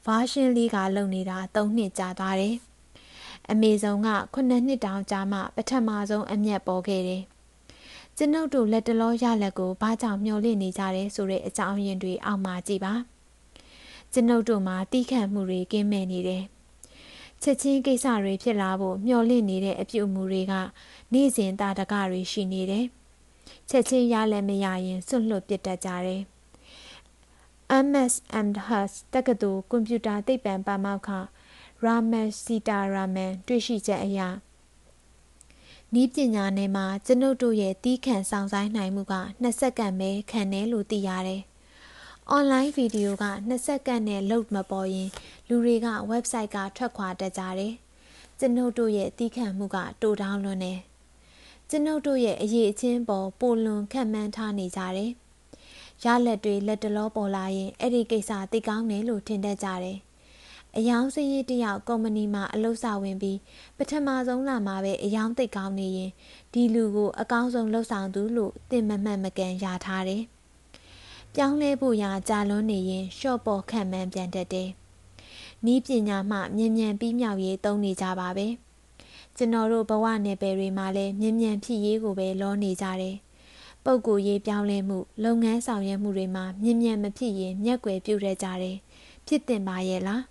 S1: version လေးကလုံနေတာ၃နှစ်ကြာသွားတယ်။အမေဇုံက9နှစ်တောင်ကြာမှ ပထမဆုံးအမျက်ပေါ်ခဲ့တယ်။ကျွန်ုပ်တို့လက်တလောရလက်ကိုဘာကြောင့်မျှော်လင့်နေကြတယ်ဆိုတဲ့အကြောင်းရင်းတွေအောက်မှာကြည့်ပါ။ကျွန်ုပ်တို့မှာတီးခတ်မှုတွေကင်းမဲ့နေတယ်။ချက်ချင်းကိစ္စတွေဖြစ်လာဖို့မျှော်လင့်နေတဲ့အပြုအမူတွေကနေ့စဉ်တာတကတွေရှိနေတယ်။ချက်ချင်းရလည်းမရရင်စွန့်လွတ်ပစ်တတ်ကြတယ်။ MSM Hus တက္ကသိုလ်ကွန်ပျူတာသိပ္ပံပါမောက္ခရာမန်စီတာရာမန်တွေ့ရှိချက်အရနီးပညာနယ်မှာကျွန်ုပ်တို့ရဲ့တီးခန့်ဆောင်ဆိုင်နိုင်မှုက2စက္ကန့်ပဲခံတယ်လို့သိရတယ်။။ online ဗီဒီယိုက2စက္ကန့်နဲ့လုတ်မပေါ်ရင် လူတွေက website ကထွက်ခွာတတ်ကြတယ်။ကျွန်ုပ်တို့ရဲ့တီးခတ်မှုက တိုတောင်းလွန်းတယ်။ကျွန်ုပ်တို့ရဲ့အရေးအချင်းပေါ်ပိုလွန်ခံမှန်းထားနေကြတယ်။ရလက်တွေလက်တလောပေါ်လာရင်အဲ့ဒီကိစ္စသိကောင်းတယ်လို့ထင်တတ်ကြတယ်။အယောင်စရည်တယောက်ကုမ္ပဏီမှာအလုပ်စာဝင်ပြီးပထမဆုံးလာမှာပဲအယောင်သိကောင်းနေရင်ဒီလူကိုအကောင်းဆုံးလှုပ်ဆောင်သူလို့သင်မမှတ်မကန်ရထားတယ်။ပြောင်းလဲဖို့ရာကြာလွန်းနေရင်လျှော့ပေါ်ခံမှန်းပြန်တတ်တယ်။ဤပညာမှမြန်မြန်ပြီးမြောက်ရေးသုံးနေကြပါပဲ။ကျွန်တော်တို့ဘဝနယ်ပယ်တွေမှာလည်းမြန်မြန်ဖြစ်ရေးကိုပဲလောနေကြတယ်။ပုံကိုရေးပြောင်းလဲမှု လုပ်ငန်းဆောင်ရွက်မှုတွေမှာမြန်မြန်မဖြစ်ရင်မျက်ွယ်ပြုတ်ရကြတယ်။ဖြစ်တင်ပါရဲ့လား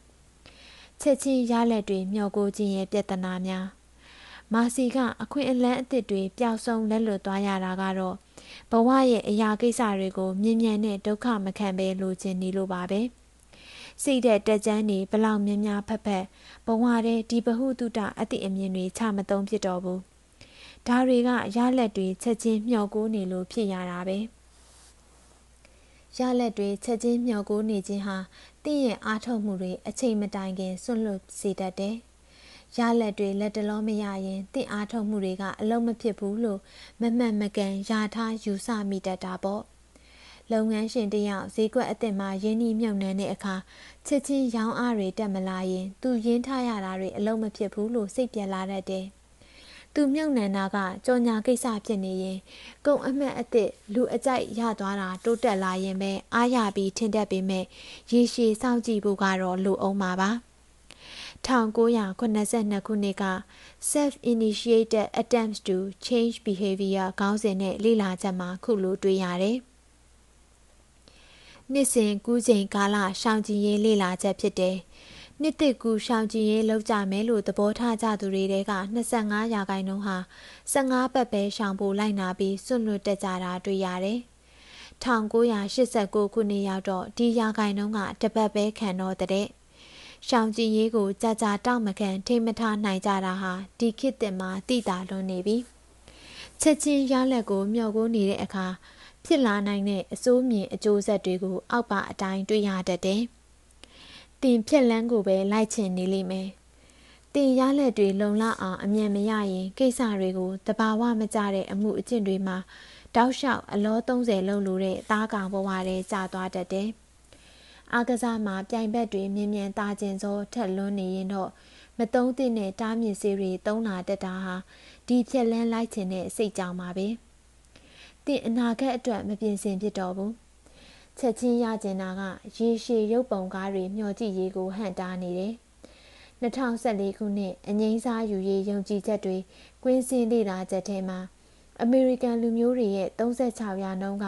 S1: ။ချက်ချင်းရလက်တွေမျှော်ကိုခြင်းရဲ့ပြဿနာများ။မာစီကအခွင့်အလန်းအသစ်တွေပျောက်ဆုံးလက်လွတ်သွားရတာကတော့ဘဝရဲ့အရာကိစ္စတွေကို မြင်မြန်နဲ့ဒုက္ခမခံဘဲလိုချင်နေလို့ပါပဲစိတ်တဲ့တက်ကြမ်းနေဘလောက်များများဖက်ဖက်ဘဝတဲ့ဒီဘဟုတုတအတိအမြင်တွေချမသုံးဖြစ်တော့ဘူးဒါတွေကရလက်တွေချက်ချင်းမျှော်ကိုးနေလို့ဖြစ်ရတာပဲရလက်တွေချက်ချင်းမျှော်ကိုးနေခြင်းဟာတင့်ရဲ့အားထုတ်မှုတွေအချိန်မတိုင်ခင်ဆွန့်လွတ်စေတတ်တယ်။ရလက်တွေလက်တလုံးမရရင်တင့်အားထုတ်မှုတွေကအလုံးမဖြစ်ဘူးလို့မမှန်မကန်ယာထားယူဆမိတတ်တာပေါ့လုပ်ငန်းရှင်တယောက်ဈေးကွက်အသစ်မှာရင်းနှီးမြှုပ်နှံတဲ့အခါချစ်ချင်းရောင်းအားတွေတက်မလာရင် သူရင်းထားရတာတွေအလုံးမဖြစ်ဘူးလို့စိတ်ပြက်လာတတ်တယ်သူမြုံနန္ဒာကကြော်ညာကိစ္စဖြစ်နေရင်ကုံအမတ်အစ်စ်လူအကြိုက်ရသွားတာတိုးတက်လာရင်ပဲအားရပြီးထင်တတ်ပေမဲ့ရေရှည်စောင့်ကြည့်ဖို့ကတော့လိုအောင်ပါပါ။1982ခုနှစ်က Self-Initiated Attempts to Change Behavior ခေါင်းစဉ်နဲ့လေ့လာချက်မှာခုလိုတွေ့ရတယ်။နှစ်စဉ်ကူးချိန်ကာလရှောင်ကျဉ်ရေးလေ့လာချက်ဖြစ်တယ်။နှစ်တစ်ကူရှောင်ကျဉ်ရေးလုပ်ကြမယ်လို့သဘောထားကြသူတွေတဲက25ရာခိုင်နှုန်းဟာ15ပတ်ပဲရှောင်ဖို့လိုက်နာပြီးစွန့်လွတ်တက်ကြတာတွေ့ရတယ်။1989ခုနှစ်ရောက်တော့ဒီရာဂိုင်နှုန်းကတပတ်ပဲခံတော့တဲ့ရှောင်ကြဉ်ရေးကိုကြာကြာတောက်မကန်ထိမထားနိုင်ကြတာဟာဒီခေတ်တင်မှာတိတာလွန်နေပြီချက်ချင်းရလက်ကို မျှော်ကိုနေတဲ့အခါဖြစ်လာနိုင်တဲ့အစိုးမြင်အကျိုးဆက်တွေကိုအောက်ပါအတိုင်းတွေ့ရတတ်တယ်။တင်ဖြစ်လန်းကိုပဲလိုက်ချင်နေလိမ့်မယ်။တင်ရလက်တွေလုံလောက်အောင်အမြန်မရရင်ကိစ္စတွေကိုတဘာဝမကျတဲ့အမှုအကျင့်တွေမှာတောက်လျှောက်အလော30လုံးလိုတဲ့သားကောင်ဘဝတွေကြာသွားတတ်တယ်။အားကစားမှာပြိုင်ဘက်တွေမြင်မြန်တာကျင်သောထက်လွန်းနေရင်တော့မတုံးသင့်တဲ့တားမြစ်စေးတွေတုံးလာတတ်တာဟာဒီဖြက်လန်းလိုက်ခြင်းနဲ့စိတ်ကြောင်ပါပဲ။တင့်အနာဂတ်အတွက်မပြင်ဆင်ဖြစ်တော့ဘူး။ချက်ချင်းရကျင်တာက ရေရှည်ရုပ်ပုံကားတွေမျှော်ကြည့်ရေးကိုဟန့်တားနေတယ်။2014ခုနှစ်အငိမ့်စားယူရေးယုံကြည်ချက်တွေကွင်းစင်းလေ့လာချက်ထဲမှာ အမေရိကန်လူမျိုးတွေရဲ့36ရာနှုန်းက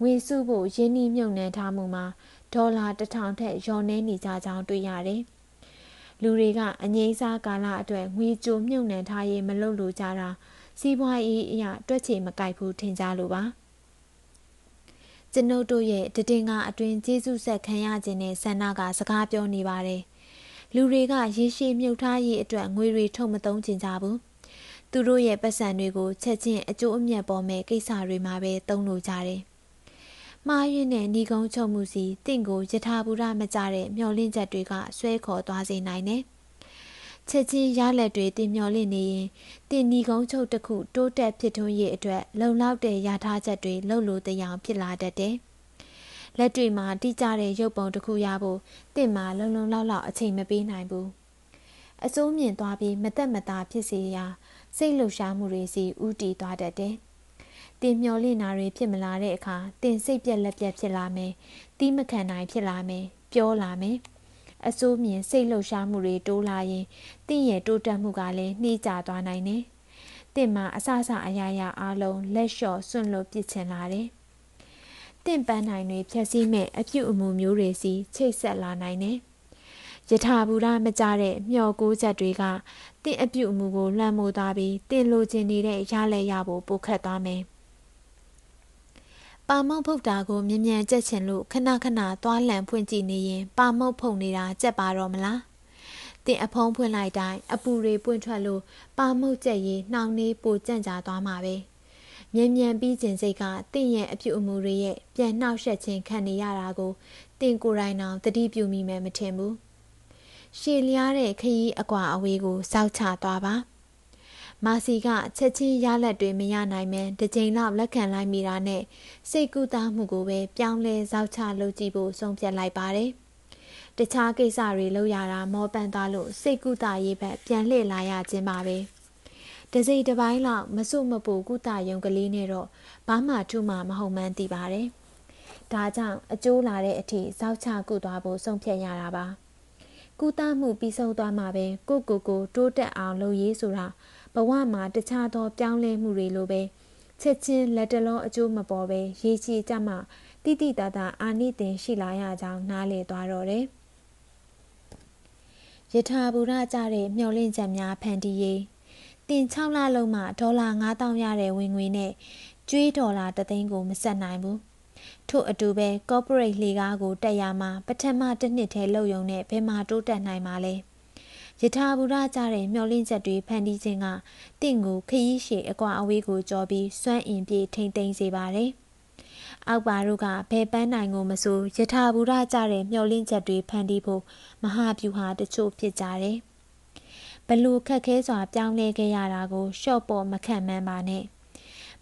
S1: ငွေစုဖို့ရင်းနှီးမြှုပ်နှံထားမှုမှာဒေါ်လာ1000ထက်လျော့နှဲနေကြကြောင်းတွေ့ရတယ်။လူတွေကအငိမ့်စားကာလအတွက်ငွေကြိုမြုပ်နှံထားရေးမလုပ်လို့ကြတာစီးပွားရေးအရာတွက်ချေမကိုက်ဘူးထင်ကြလို့ပါ။ကျွန်ုပ်တို့ရဲ့တည်တင်ကအတွင်ကျေးဇူးဆက်ခံရခြင်းနဲ့ဆန္ဒကစကားပြောနေပါတယ်။လူတွေကရေရှည်မြုပ်ထားရေးအတွက်ငွေတွေထုတ်မသုံးချင်ကြဘူး။သူတို့ရဲ့ပတ်စံတွေကိုချက်ချင်းအကျိုးအမြတ်ပေါ်မဲ့ကိစ္စတွေမှာပဲသုံးလို့ကြတယ်မှားယွင်းတဲ့ဤကုန်းချုပ်မှုစီတင့်ကိုယထာဘူရမကြတဲ့မျောလင့်ချက်တွေကဆွဲခေါ်သွားစေနိုင်တယ်။ချက်ချင်းရလက်တွေတင်မျောလင့်နေရင်တင်ဤကုန်းချုပ်တစ်ခုတိုးတက်ဖြစ်ထွန်းရေးအတွက်လုံလောက်တဲ့ရထားချက်တွေလှုပ်လို့တရားဖြစ်လာတတ်တယ်။လက်တွေမှာတိကျတဲ့ရုပ်ပုံတစ်ခုရဖို့တင့်မှာလုံလုံလောက်လောက်အချိန်မပေးနိုင်ဘူး။အစိုးမြင်သွားပြီးမတက်မတာဖြစ်စေရာ စိတ်လှုပ်ရှားမှုတွေစီဥတီသွားတတ်တယ်။တင်မျောလင့်တာတွေဖြစ်မလာတဲ့အခါတင်စိတ်ပြက်လက်ပြက်ဖြစ်လာမယ်။တီးမခံနိုင်ဖြစ်လာမယ်။ပြောလာမယ်။အစိုးမြင်စိတ်လှုပ်ရှားမှုတွေတိုးလာရင်တင့်ရဲ့တိုးတက်မှုကလည်းနှေးကျသွားနိုင်တယ်။တင့်မှာအဆအဆအရာရာအလုံးလက်လျှော့စွန့်လွတ်ပစ်ချင်လာတယ်။တင့်ပန်းနိုင်တွေဖြက်စီးမဲ့အပြုအမူမျိုးတွေစီချိတ်ဆက်လာနိုင်တယ်။ယထာဘူရမကြတဲ့မျောကိုးချက်တွေကတင့်အပြုတ်မှုကိုလွှမ်းမိုးသွားပြီးတင့်လိုချင်နေတဲ့ရလဲရဖို့ပိုခတ်သွားမယ်ပါမောက်ဖုတ်တာကိုမြ мян ကြက်ချင်လို့ခဏခဏသွားလန်ဖွင့်ကြည့်နေရင်ပါမောက်ဖုတ်နေတာကြက်ပါတော့မလားတင်အဖုံးဖွင့်လိုက်တိုင်းအပူတွေပွင့်ထွက်လို့ပါမုတ်ကြက်ရင်နှောင်နှေးပိုကြန့်ကြာသွားမှာပဲမြ мян ပြီးခြင်းစိတ်ကတင့်ရဲ့အပြုအမူတွေရဲ့ပြန်နှောက်ယှက်ခြင်းခံနေရတာကိုတင်ကိုယ်တိုင်တောင်တတိပြုမိမယ်မထင်ဘူးရှည်လျားတဲ့ခရီးအကွာအဝေးကိုစောက်ချသွားပါမာစီကချက်ချင်းရလက်တွေမရနိုင်မဲတစ်ချိန်လောက်လက်ခံလိုက်မိတာနဲ့စိတ်ကူးသားမှုကိုပဲပြောင်းလဲဇောက်ချလုပ်ကြည့်ဖို့ဆုံးဖြတ်လိုက်ပါတယ်။တခြားကိစ္စတွေလုပ်ရတာမောပန်သွားလို့စိတ်ကူးသားရေးဘက်ပြန်လှည့်လာရခြင်းပါပဲ။တစိတစ်ပိုင်းလောက်မစွမပူကူတာယုံကလေးနဲ့တော့ဘာမှထူးမှမဟုတ်မှန်းသိပါတယ်။ဒါကြောင့်အကျိုးလာတဲ့အထိဇောက်ချကုသွားဖို့ဆုံးဖြတ်ရတာပါ။ကုသမှုပြီးဆုံးသွားမှပဲကိုကိုကိုတိုးတက်အောင် လုပ်ရေးဆိုတာဘဝမှာတခြားသောပြောင်းလဲမှုတွေလိုပဲချက်ချင်းလက်တလုံးအကျိုးမပေါ်ပဲရေချီကြမှတိတိတသာ အာနိသင်ရှိလာရကြောင်းနားလည်သွားတော့တယ်။ယထာဘူရကြတဲ့မျောလင့်ချက်များဖန်တီးရေးတင်6လလုံးမှဒေါ်လာ9000ရတဲ့ဝင်ငွေနဲ့ကျွေးဒေါ်လာ3သိန်းကိုမဆက်နိုင်ဘူး။ထို့အတူပဲ corporate လေကားကိုတက်ရမှာပထမတစ်နှစ်ထဲလုံယုံနဲ့ဘယ်မှာတိုးတက်နိုင်မှာလဲ။ယထာဘူရကြတဲ့မျောလင့်ချက်တွေဖန်တီးခြင်းကတင့်ကိုခရီးရှည်အကွာအဝေးကိုကြောပြီးစွမ်းအင်ပြေထိမ့်သိမ်းစေပါတယ်။အောက်ပါတို့ကဘယ်ပန်းနိုင်ကိုမဆိုယထာဘူရကြတဲ့မျောလင့်ချက်တွေဖန်တီးဖို့မဟာဗျူဟာတချို့ဖြစ်ကြတယ်။ဘလို့ခက်ခဲစွာပြောင်းလဲခဲ့ရတာကိုရှော့ပေါ်မခံမှန်းပါနဲ့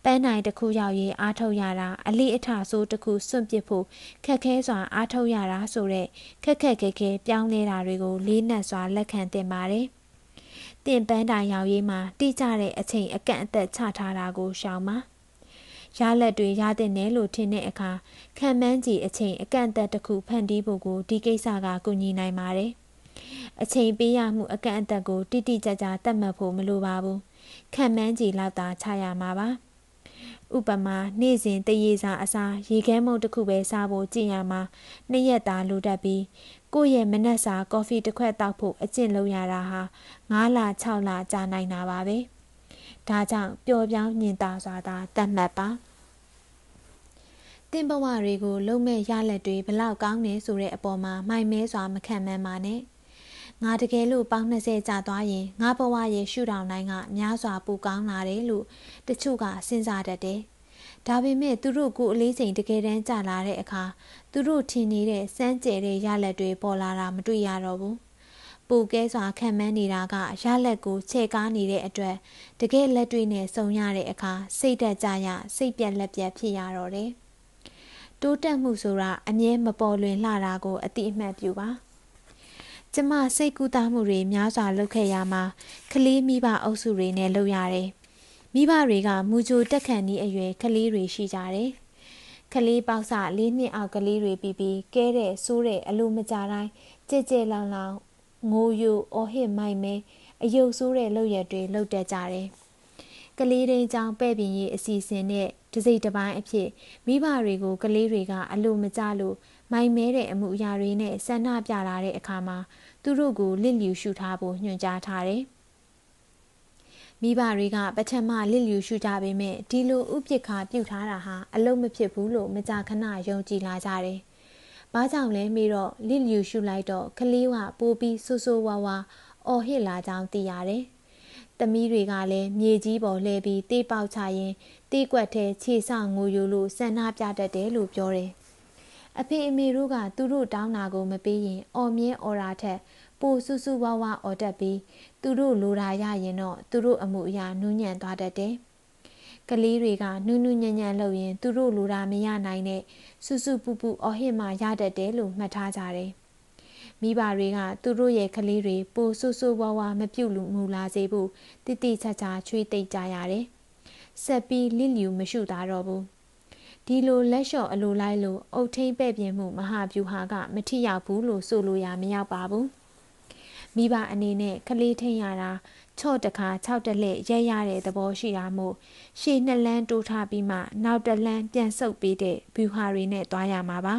S1: ပန်းနိုင်တစ်ခုရောက်ရင်အားထုတ်ရတာအလေးအထဆိုးတစ်ခုစွန့်ပစ်ဖို့ခက်ခဲစွာအားထုတ်ရတာဆိုတဲ့ခက်ခက်ခဲခဲပြောင်းလဲတာတွေကိုလေးနက်စွာလက်ခံတင်ပါတယ်။တင်ပန်းတိုင်ရောက်ရေးမှာ တိကျတဲ့အချိန်အကန့်အသတ်ချထားတာကိုရှောင်ပါ။ရလက်တွေရတဲ့နယ်လို့ထင်တဲ့အခါခံမှန်းကြီးအချိန်အကန့်အသတ်တစ်ခုဖန်တီးဖို့ကိုဒီကိစ္စကကူညီနိုင်ပါတယ်။အချိန်ပေးရမှုအကန့်အသတ်ကိုတိတိကျကျသတ်မှတ်ဖို့မလိုပါဘူး။ခံမှန်းကြီးလောက်သာချရမှာပါ။။ဥပမာနေ့စဉ်တရေစာအစားရေခဲမုန့်တစ်ခုပဲစားဖို့ကြင်ရမှာနှစ်ရက်သာလိုတတ်ပြီးကိုယ့်ရဲ့မနက်စာကော်ဖီတစ်ခွက်တောက်ဖို့အကျင့်လုပ်ရတာဟာ9လ6လကြာနိုင်တာပါပဲ။ဒါကြောင့်ပျော်ပြောင်းညင်သာစွာသာတတ်မှတ်ပါ။တင်ဘဝတွေကိုလုံးမဲ့ရလက်တွေဘလောက်ကောင်းနေဆိုတဲ့အပေါ်မှာမိုင်မဲစွာမခံမှန်းပါနဲ့ငါတကယ်လို့ပေါင်း20ကြာသွားရင်ငါဘဝရဲ့ရှုထောင့်တိုင်းကများစွာပူကောင်းလာတယ်လို့တချို့ကစဉ်းစားတတ်တယ်။ဒါပေမဲ့သူတို့ကိုအလေးချိန်တကယ်တမ်းကြာလာတဲ့အခါသူတို့ထင်နေတဲ့စမ်းကြဲတဲ့ရလက်တွေပေါ်လာတာမတွေ့ရတော့ဘူး။ပူကဲစွာခံမှန်းနေတာကရလက်ကိုခြေကားနေတဲ့အတွက်တကယ်လက်တွေနဲ့စုံရတဲ့အခါစိတ်တက်ကြရစိတ်ပြက်လက်ပြက်ဖြစ်ရတော့တယ်။တိုးတက်မှုဆိုတာအမြဲမပေါ်လွင်လှတာကိုအတိအမှတ်ပြုပါ။ကျမစိတ်ကူးတာမှုတွေများစွာလုပ်ခဲ့ရမှာကလေးမိဘအုပ်စုတွေနဲ့လုပ်ရတယ်။မိဘတွေကမူကြိုတက်ခန့်ဤအရွယ်ကလေးတွေရှိကြတယ်။ကလေးပေါက်စ၄နှစ်အောက်ကလေးတွေပြီးပြီးကဲတဲ့ဆိုးတဲ့အလိုမကြတိုင်းကြဲကြဲလောင်လောင်ငိုယူအော်ဟစ်မိုက်မဲအယုတ်ဆိုးတဲ့လုပ်ရက်တွေလုပ်တတ်ကြတယ်။ကလေးတိုင်းကြောင့်ပဲ့ပြင်ရေးအစီအစဉ်နဲ့တစိ့တစ်ပိုင်းအဖြစ်မိဘတွေကိုကလေးတွေက အလိုမကြလို့မိုင်မဲတဲ့အမှုအရာတွေနဲ့ဆန္ဒပြလာတဲ့အခါမှာ သူတို့ကိုလစ်လျူရှုထားဖို့ညွှန်ကြားထားတယ်။မိဘတွေကပထမလစ်လျူရှုကြပေမဲ့ဒီလိုဥပစ်ခါပြုတ်ထားတာဟာအလုံးမဖြစ်ဘူးလို့မကြာခဏယုံကြည်လာကြတယ်။ဘာကြောင့်လဲမေးတော့လစ်လျူရှုလိုက်တော့ကလေးကပိုးပြီးဆူဆူဝါဝါအော်ဟစ်လာကြောင်းသိရတယ်။သမီးတွေကလည်းမြေကြီးပေါ်လှဲပြီးတေးပေါက်ချရင်တေးကွက်ထဲခြေဆောက်ငိုယိုလို့ဆန္ဒပြတတ်တယ်လို့ပြောတယ်အဖေအမေတို့ကသူတို့တောင်းတာကိုမပေးရင် အော်မြင်းအော်တာထက် ပိုဆူဆူဝါဝါအော်တတ်ပြီး သူတို့လိုတာရရင်တော့သူတို့အမှုအရာနူးညံ့သွားတတ်တယ်။ကလေးတွေကနူးနူးညံ့ညံ့လုပ်ရင် သူတို့လိုတာမရနိုင်တဲ့ဆူဆူပူပူအော်ဟစ်မှရတတ်တယ်လို့မှတ်ထားကြတယ်။မိဘတွေကသူတို့ရဲ့ကလေးတွေပိုဆူဆူဝါဝါမပြုတ်လူမူလာစေဖို့တိတိကျကျချွေးတိတ်ကြရတယ်။ဆက်ပြီးလစ်လျူမရှုတာတော့ဘူး။ဒီလိုလက်လျှော့အလိုလိုက်လို့အုတ်ထိပ်ပဲ့ပြင်မှုမဟာဗျူဟာကမထိရောက်ဘူးလို့ဆိုလိုရမရောက်ပါဘူးမိဘအနေနဲ့ကလေးထိန်ရတာချော့တခါ6တက်လက်ရက်ရတဲ့သဘောရှိတာမို့ရှေ့နှစ်လန်းတိုးထားပြီးမှနောက်တစ်လန်းပြန်ဆုပ်ပေးတဲ့ဗျူဟာတွေနဲ့တွားရမှာပါ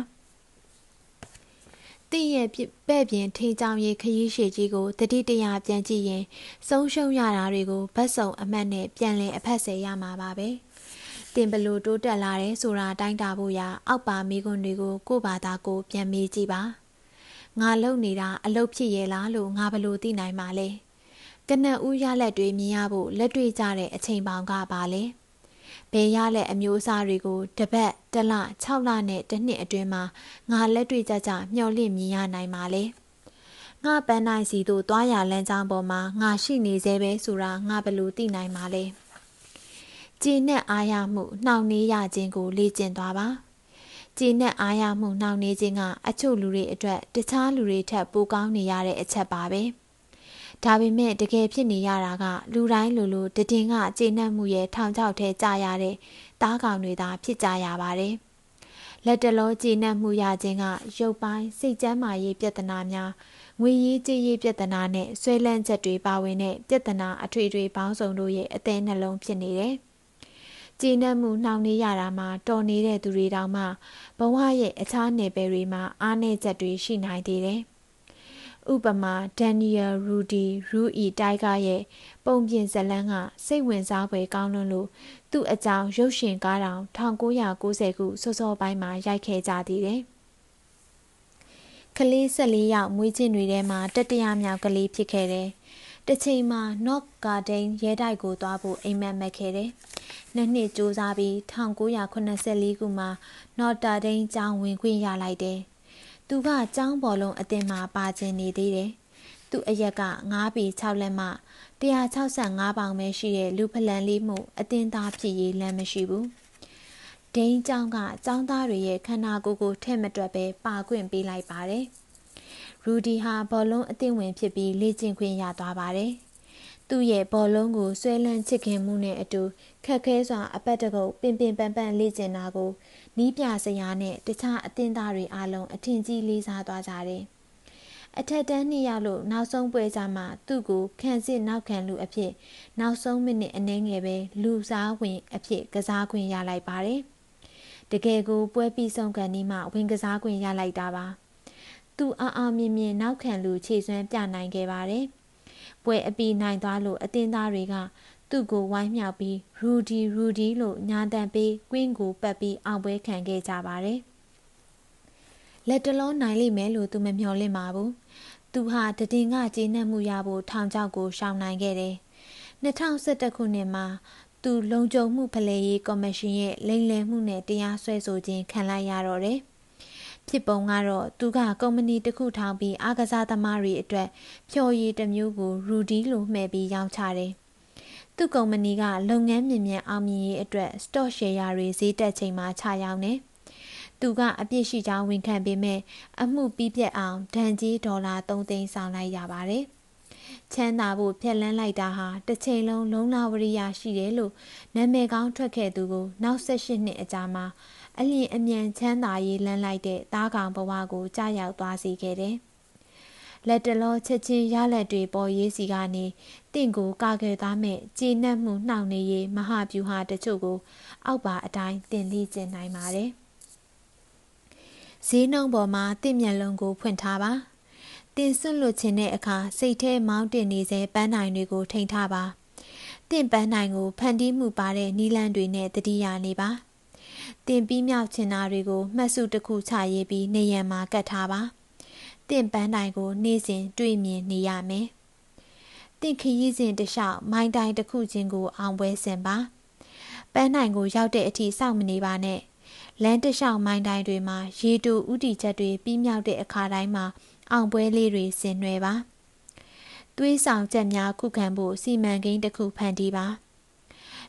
S1: တင့်ရဲ့ပဲ့ပြင်ထိန်ချောင်းရေခရီးရှည်ကြီးကိုတတိတရာပြန်ကြည့်ရင်ဆုံးရှုံးရတာတွေကိုဗတ်စုံအမှတ်နဲ့ပြန်လည်အဖက်ဆယ်ရမှာပါပဲ။တင်ဘလို့တိုးတက်လာတယ်ဆိုတာတိုင်းတာဖို့ရအောက်ပါမိခွန်းတွေကိုကို့ဘာသာကိုပြန်မေးကြည့်ပါငါလုံနေတာအလုတ်ဖြစ်ရဲ့လားလို့ငါဘလို့သိနိုင်မှာလဲကနက်ဦးရလက်တွေမြင်ရဖို့လက်တွေ့ကြတဲ့အချိန်ပေါင်ကပါလဲဘယ်ရလက်အမျိုးအစားတွေကိုတစ်ပတ်တစ်လ6လနဲ့တစ်နှစ်အတွင်းမှာငါလက်တွေ့ကြကြမျှော်လင့်မြင်ရနိုင်မှာလဲငါပန်းနိုင်စီတို့တွားရလမ်းကြောင်းပေါ်မှာငါရှိနေသေးပဲဆိုတာငါဘလို့သိနိုင်မှာလဲ။ကြည်နဲ့အားရမှုနှောင့်နှေးရခြင်းကိုလေ့ကျင့်သွားပါကြည်နဲ့အားရမှုနှောင့်နှေးခြင်းကအချို့လူတွေအတွက် တခြားလူတွေထက်ပိုကောင်းနေရတဲ့အချက်ပါပဲဒါပေမဲ့တကယ်ဖြစ်နေရတာက လူတိုင်းလူလူတည်င်ကကြည်နှက်မှုရဲ့ထောင်ချောက်ထဲကြာရတဲ့တားကောင်တွေသာ ဖြစ်ကြရပါတယ်လက်တလုံးကြည်နှက်မှုရခြင်းက ရုပ်ပိုင်းစိတ်ကျန်းမာရေးပြဿနာများငွေရေးကြေးရေးပြဿနာနဲ့ဆွဲလန်းချက်တွေပါဝင်တဲ့ပြဿနာအထွေထွေပေါင်းစုံတို့ရဲ့အသည်းနှလုံးဖြစ်နေတယ်။ကျေနပ်မှုနှောင့်နှေးရတာမှာတော်နေတဲ့သူတွေတောင်မှဘဝရဲ့အခြားနယ်ပယ်တွေမှာအားနည်းချက်တွေရှိနိုင်သေးတယ်။ဥပမာဒန်နီယယ်ရူဒီရူအီတိုက်ကရဲ့ပုံပြင်ဇလန်းကစိတ်ဝင်စားဖွယ်ကောင်းလွန်းလို့သူ့အကြောင်းရုပ်ရှင်ကားတောင်1990ခုစောစောပိုင်းမှာရိုက်ခဲ့ကြသေးတယ်။ကလေး၁၄ယောက်မွေးချင်းတွေထဲမှာတတိယမြောက်ကလေးဖြစ်ခဲ့တယ်တစ်ချိန်မှာနော့ဂါဒိန်းရဲတိုက်ကိုသွားဖို့အိမ်မက်မက်ခဲ့တယ်။နှစ်နှစ်ကြိုးစားပြီး1984ခုမှာနော်တာဒိန်းကျောင်းဝင်ခွင့်ရလိုက်တယ်။သူကကျောင်းပေါ်လုံးအသင်မှာပါကျင်နေသေးတယ်။သူ့အရက်က9ပေ6လက်မှ165ပေါင်ပဲရှိတဲ့လူဖလန်လေးမှုအသင်သားဖြစ်ရေးလမ်းမရှိဘူး။ဒိန်းကျောင်းကကျောင်းသားတွေရဲ့ခန္ဓာကိုယ်ကိုထဲ့မတွက်ပဲပါခွင့်ပေးလိုက်ပါတယ်။ရူဒီဟာဘောလုံးအသင်းဝင်ဖြစ်ပြီးလေ့ကျင့်ခွင့်ရသွားပါတယ်။သူ့ရဲ့ဘောလုံးကိုဆွဲလန်းချစ်ခင်မှုနဲ့အတူခက်ခဲစွာအပတ်တကုတ်ပင်ပင်ပန်းပန်းလေ့ကျင့်တာကို နီးပြဆရာနဲ့တခြားအသင်းသားတွေအားလုံးအထင်ကြီးလေးစားသွားကြတယ်။အထက်တန်းနှစ်ယောက်လို့နောက်ဆုံးပွဲကြမှာသူ့ကိုခံစစ်နောက်ခံလူအဖြစ် နောက်ဆုံးမိနစ်အနည်းငယ်ပဲလူစားဝင်အဖြစ်ကစားခွင့်ရလိုက်ပါတယ်။တကယ်ကိုပွဲပြီးဆုံးကန်ဒီမှဝင်ကစားခွင့်ရလိုက်တာပါ။သူအားအားမြင်မြင်နောက်ခံလူခြေစွမ်းပြနိုင်ခဲ့ပါတယ်။ပွဲအပီနိုင်သွားလို့အတင်းသားတွေကသူ့ကိုဝိုင်းမြောက်ပြီးရူဒီရူဒီလို့ညာတန်ပေးကွင်းကိုပတ်ပြီးအောင်ပွဲခံခဲ့ကြပါတယ်။လက်တလုံးနိုင်လိမ့်မယ်လို့သူမမျှော်လင့်ပါဘူး။သူဟာတည်ငါကျေနပ်မှုရဖို့ထောင်ချောက်ကိုရှောင်နိုင်ခဲ့တယ်။2011ခုနှစ်မှာသူလုံခြုံမှုဖလှယ်ရေးကော်မရှင်ရဲ့လိမ်လည်မှုနဲ့တရားစွဲဆိုခြင်းခံလိုက်ရတော့တယ်။ဖြစ်ပုံကတော့သူကကုမ္ပဏီတစ်ခုထောင်ပြီးအားကစားသမားတွေအတွက်ဖြော်ရည်တစ်မျိုးကိုရူဒီလိုမှဲ့ပြီးရောင်းချတယ်။သူ့ကုမ္ပဏီကလုပ်ငန်းမြင်မြန်အောင်မြင်ရေးအတွက် stock share တွေဈေးတက်ချိန်မှာချရောင်းတယ်။သူကအပြစ်ရှိကြောင်းဝန်ခံပေမဲ့အမှုပြီးပြတ်အောင်ဒဏ်ကြေးဒေါ်လာ3သိန်းဆောင်လိုက်ရပါတယ်။ချမ်းသာဖို့ဖျက်လန်းလိုက်တာဟာတစ်ချိန်လုံးလုံလဝရိယရှိတယ်လို့နာမည်ကောင်းထွက်ခဲ့သူကိုနောက်၁၈နှစ်အကြာမှာအလျင်အမြန်ချမ်းသာရေးလန်းလိုက်တဲ့သားကောင်ဘဝကိုကြာရောက်သွားစေခဲ့တယ်။လက်တလောချက်ချင်းရလက်တွေပေါ်ရေးစီကနေတင့်ကိုကာခဲ့သားမဲ့ကျေနပ်မှုနှောင့်နေရေးမဟာဗျူဟာတချို့ကို အောက်ပါအတိုင်းတင်သိကျင်နိုင်ပါတယ်။ဈေးနှုန်းပေါ်မှာတင့်မျက်လုံးကို ဖွင့်ထားပါ။တင်ဆွတ်လွတ်ခြင်းတဲ့အခါစိတ်ထဲမောင်းတင်နေစေပန်းနိုင်တွေကို ထိန်ထားပါ။တင့်ပန်းနိုင်ကိုဖန်တီးမှုပါတဲ့နီလန်းတွေနဲ့တတိယနေပါ။တင်ပြီးမြောက်ချင်တာတွေကိုမှတ်စုတစ်ခုချရေးပြီးနေရံမှာကတ်ထားပါတင်ပန်းတိုင်ကို နေ့စဉ်တွေ့မြင်နေရမယ်တင်ခရီးစဉ်တစ်လျှောက်မိုင်းတိုင်တစ်ခုချင်းကိုအောင်ပွဲဆင်ပါ ပန်းတိုင်ကိုရောက်တဲ့အထိစောင့်မနေပါနဲ့လမ်းတစ်လျှောက်မိုင်းတိုင်တွေမှာရေတူဥတီချက်တွေပြီးမြောက်တဲ့အခါတိုင်းမှာအောင်ပွဲလေးတွေဆင်နွှဲပါသွေးဆောင်ချက်များခုခံဖို့စီမံကိန်းတစ်ခုဖန်တီးပါ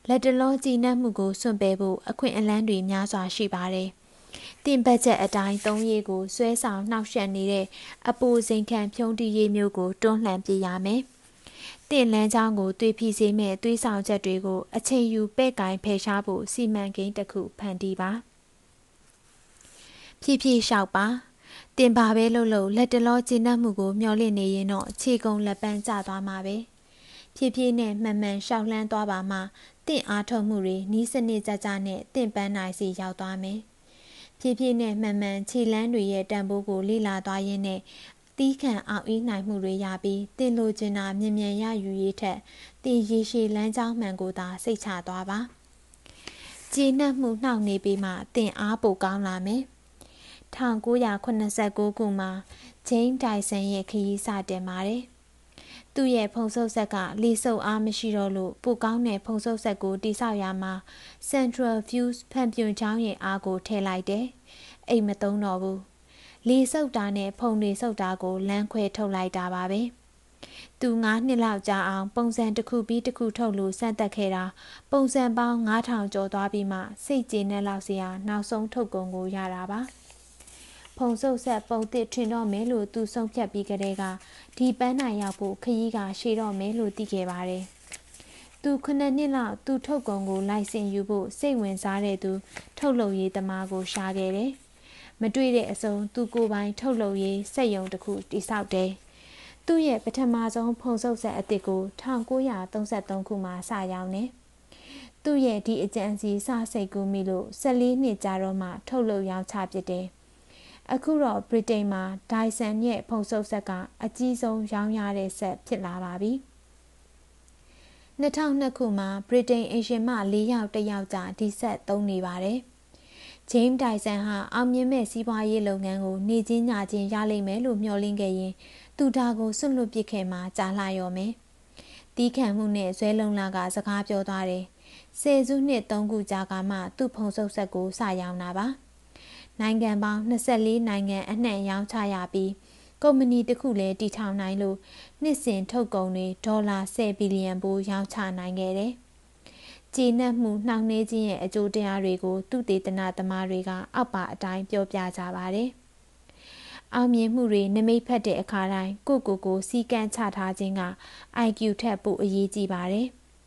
S1: လက်တလုံးကြည်နှက်မှုကိုစွန့်ပယ်ဖို့အခွင့်အလမ်းတွေများစွာရှိပါတယ်။တင်ဘတ်ချက်အတိုင်းသုံးရည်ကိုဆွဲဆောင်နှောက်ယှက်နေတဲ့အပူစိန်ခံဖြုံးတီးရည်မျိုးကိုတွန်းလှန်ပြရမယ်။တင်လန်းချောင်းကိုတွေ့ဖြစ်စေမဲ့တွေးဆောင်ချက်တွေကိုအချိန်ယူပဲ့ကင်ဖယ်ရှားဖို့စီမံကိန်းတစ်ခုဖန်တီးပါ။ဖြည်းဖြည်းလျှောက်ပါ။တင်ပါပဲလို့လို့လက်တလောကျဉ်တ်မှုကိုမျောလင့်နေရင်တော့ခြေကုံလက်ပန်းကျသွားမှာပဲ။ဖြည်းဖြည်းနဲ့မှန်မှန်ရှောက်လန်းသွားပါမှတင့်အားထုတ်မှုတွေနီးစနစ်ကြကြနဲ့တင့်ပန်းနိုင်စီရောက်သွားမယ်။ဖြည်းဖြည်းနဲ့မှန်မှန်ခြေလန်းတွေရဲ့တန်ဖိုးကိုလေ့လာသွားရင်းနဲ့တီးခံအောင်အေးနိုင်မှုတွေရပြီးတင့်လိုချင်တာမြင်မြန်ရယူရေးထက်တင်ရေရှည်လမ်းကြောင်းမှန်ကိုသာစိတ်ချသွားပါ။ခြေနှက်မှုနှောက်နေပြီးမှတင့်အားပိုကောင်းလာမယ်။1989ခုမှာဂျိမ်းဒိုင်ဆန်ရဲ့ခရီးစတင်ပါတယ်။သူ့ရဲ့ဖုံဆုပ်ဆက်ကလေဆုပ်အားမရှိတော့လို့ပိုကောင်းတဲ့ဖုံဆုပ်ဆက်ကိုတိဆောက်ရမှာ Central Views ဖန်ပြွန်ချောင်းရဲ့အားကိုထည့်လိုက်တယ်။အိမ်မတုံးတော့ဘူး။လေဆုပ်တာနဲ့ဖုံတွေဆုပ်တာကိုလမ်းခွဲထုတ်လိုက်တာပါပဲ။သူ9နှစ်လောက်ကြာအောင် ပုံစံတစ်ခုပြီးတစ်ခုထုတ်လို့စမ်းသက်ခဲ့တာပုံစံပေါင်း9000ကျော်သွားပြီးမှစိတ်ကျေနပ်လောက်စရာနောက်ဆုံးထုတ်ကုန်ကိုရတာပါ။ဖုံဆုပ်ဆက်ပုံတစ်ထွင်တော့မယ်လို့သူဆုံးဖြတ်ပြီးကတည်းကဒီပန်းနိုင်ရောက်ဖို့ခရီးကရှေ့တော့မယ်လို့သိခဲ့ပါတယ်။သူခုနှစ်နှစ်လောက်သူထုတ်ကုန်ကို လိုက်စင်ယူဖို့စိတ်ဝင်စားတဲ့သူ ထုတ်လုပ်ရေးသမားကိုရှာခဲ့တယ်။မတွေ့တဲ့အစုံ သူကိုယ်ပိုင်ထုတ်လုပ်ရေးစက်ရုံတစ်ခုတည်ဆောက်တယ်။သူ့ရဲ့ပထမဆုံးဖုံဆုပ်ဆက်အစ်စ်ကို1933ခုမှာစရောင်းတယ်။သူ့ရဲ့ဒီအကြံစီစစိတ်ကူးမိလို့14နှစ်ကြာတော့မှထုတ်လုပ်ရောင်းချပစ်တယ်။အခုတော့ဗြိတိန်မှာ Dyson ရဲ့ဖုံဆုပ်စက်ကအကြီးဆုံးရောင်းရတဲ့စက်ဖြစ်လာပါပြီ2002ခုမှာဗြိတိန်အင်ရှင်မ၄ယောက်၁ယောက်ကြာဒီဆက်သုံးနေပါတယ်ဂျိမ်းဒိုင်ဆန်ဟာအောင်မြင်မဲ့စီးပွားရေးလုပ်ငန်းကိုနေချင်းညာချင်းရလိမ့်မယ်လို့မျှော်လင့်ခဲ့ရင်သူဒါကိုစွန့်လွတ်ပစ်ခဲ့မှကြာလာရောမယ်။တီးခံမှုနဲ့ဇွဲလုံးလာကစကားပြောသွားတယ်။ဆယ်စုနှစ်သုံးခုကြာကမှ သူ့ဖုံဆုပ်ဆက်ကိုစရောင်းတာပါ။နိုင်ငံပေါင်း24နိုင်ငံ အနှံ့ရောင်းချရပြီးကုမ္ပဏီတစ်ခုလည်းတည်ထောင်နိုင်လို့နှစ်စဉ်ထုတ်ကုန်တွေဒေါ်လာ10ဘီလီယံပိုးရောင်းချနိုင်ခဲ့တယ်။ကျေနပ်မှုနှောင့်နှေးခြင်းရဲ့အကျိုးတရားတွေကိုသူတေသနသမားတွေကအောက်ပါအတိုင်းပြောပြကြပါတယ်။အောင်မြင်မှုတွေနမိတ်ဖက်တဲ့အခါတိုင်းကိုကိုကို စီကံချထားခြင်းက IQ ထက်ပိုအရေးကြီးပါတယ်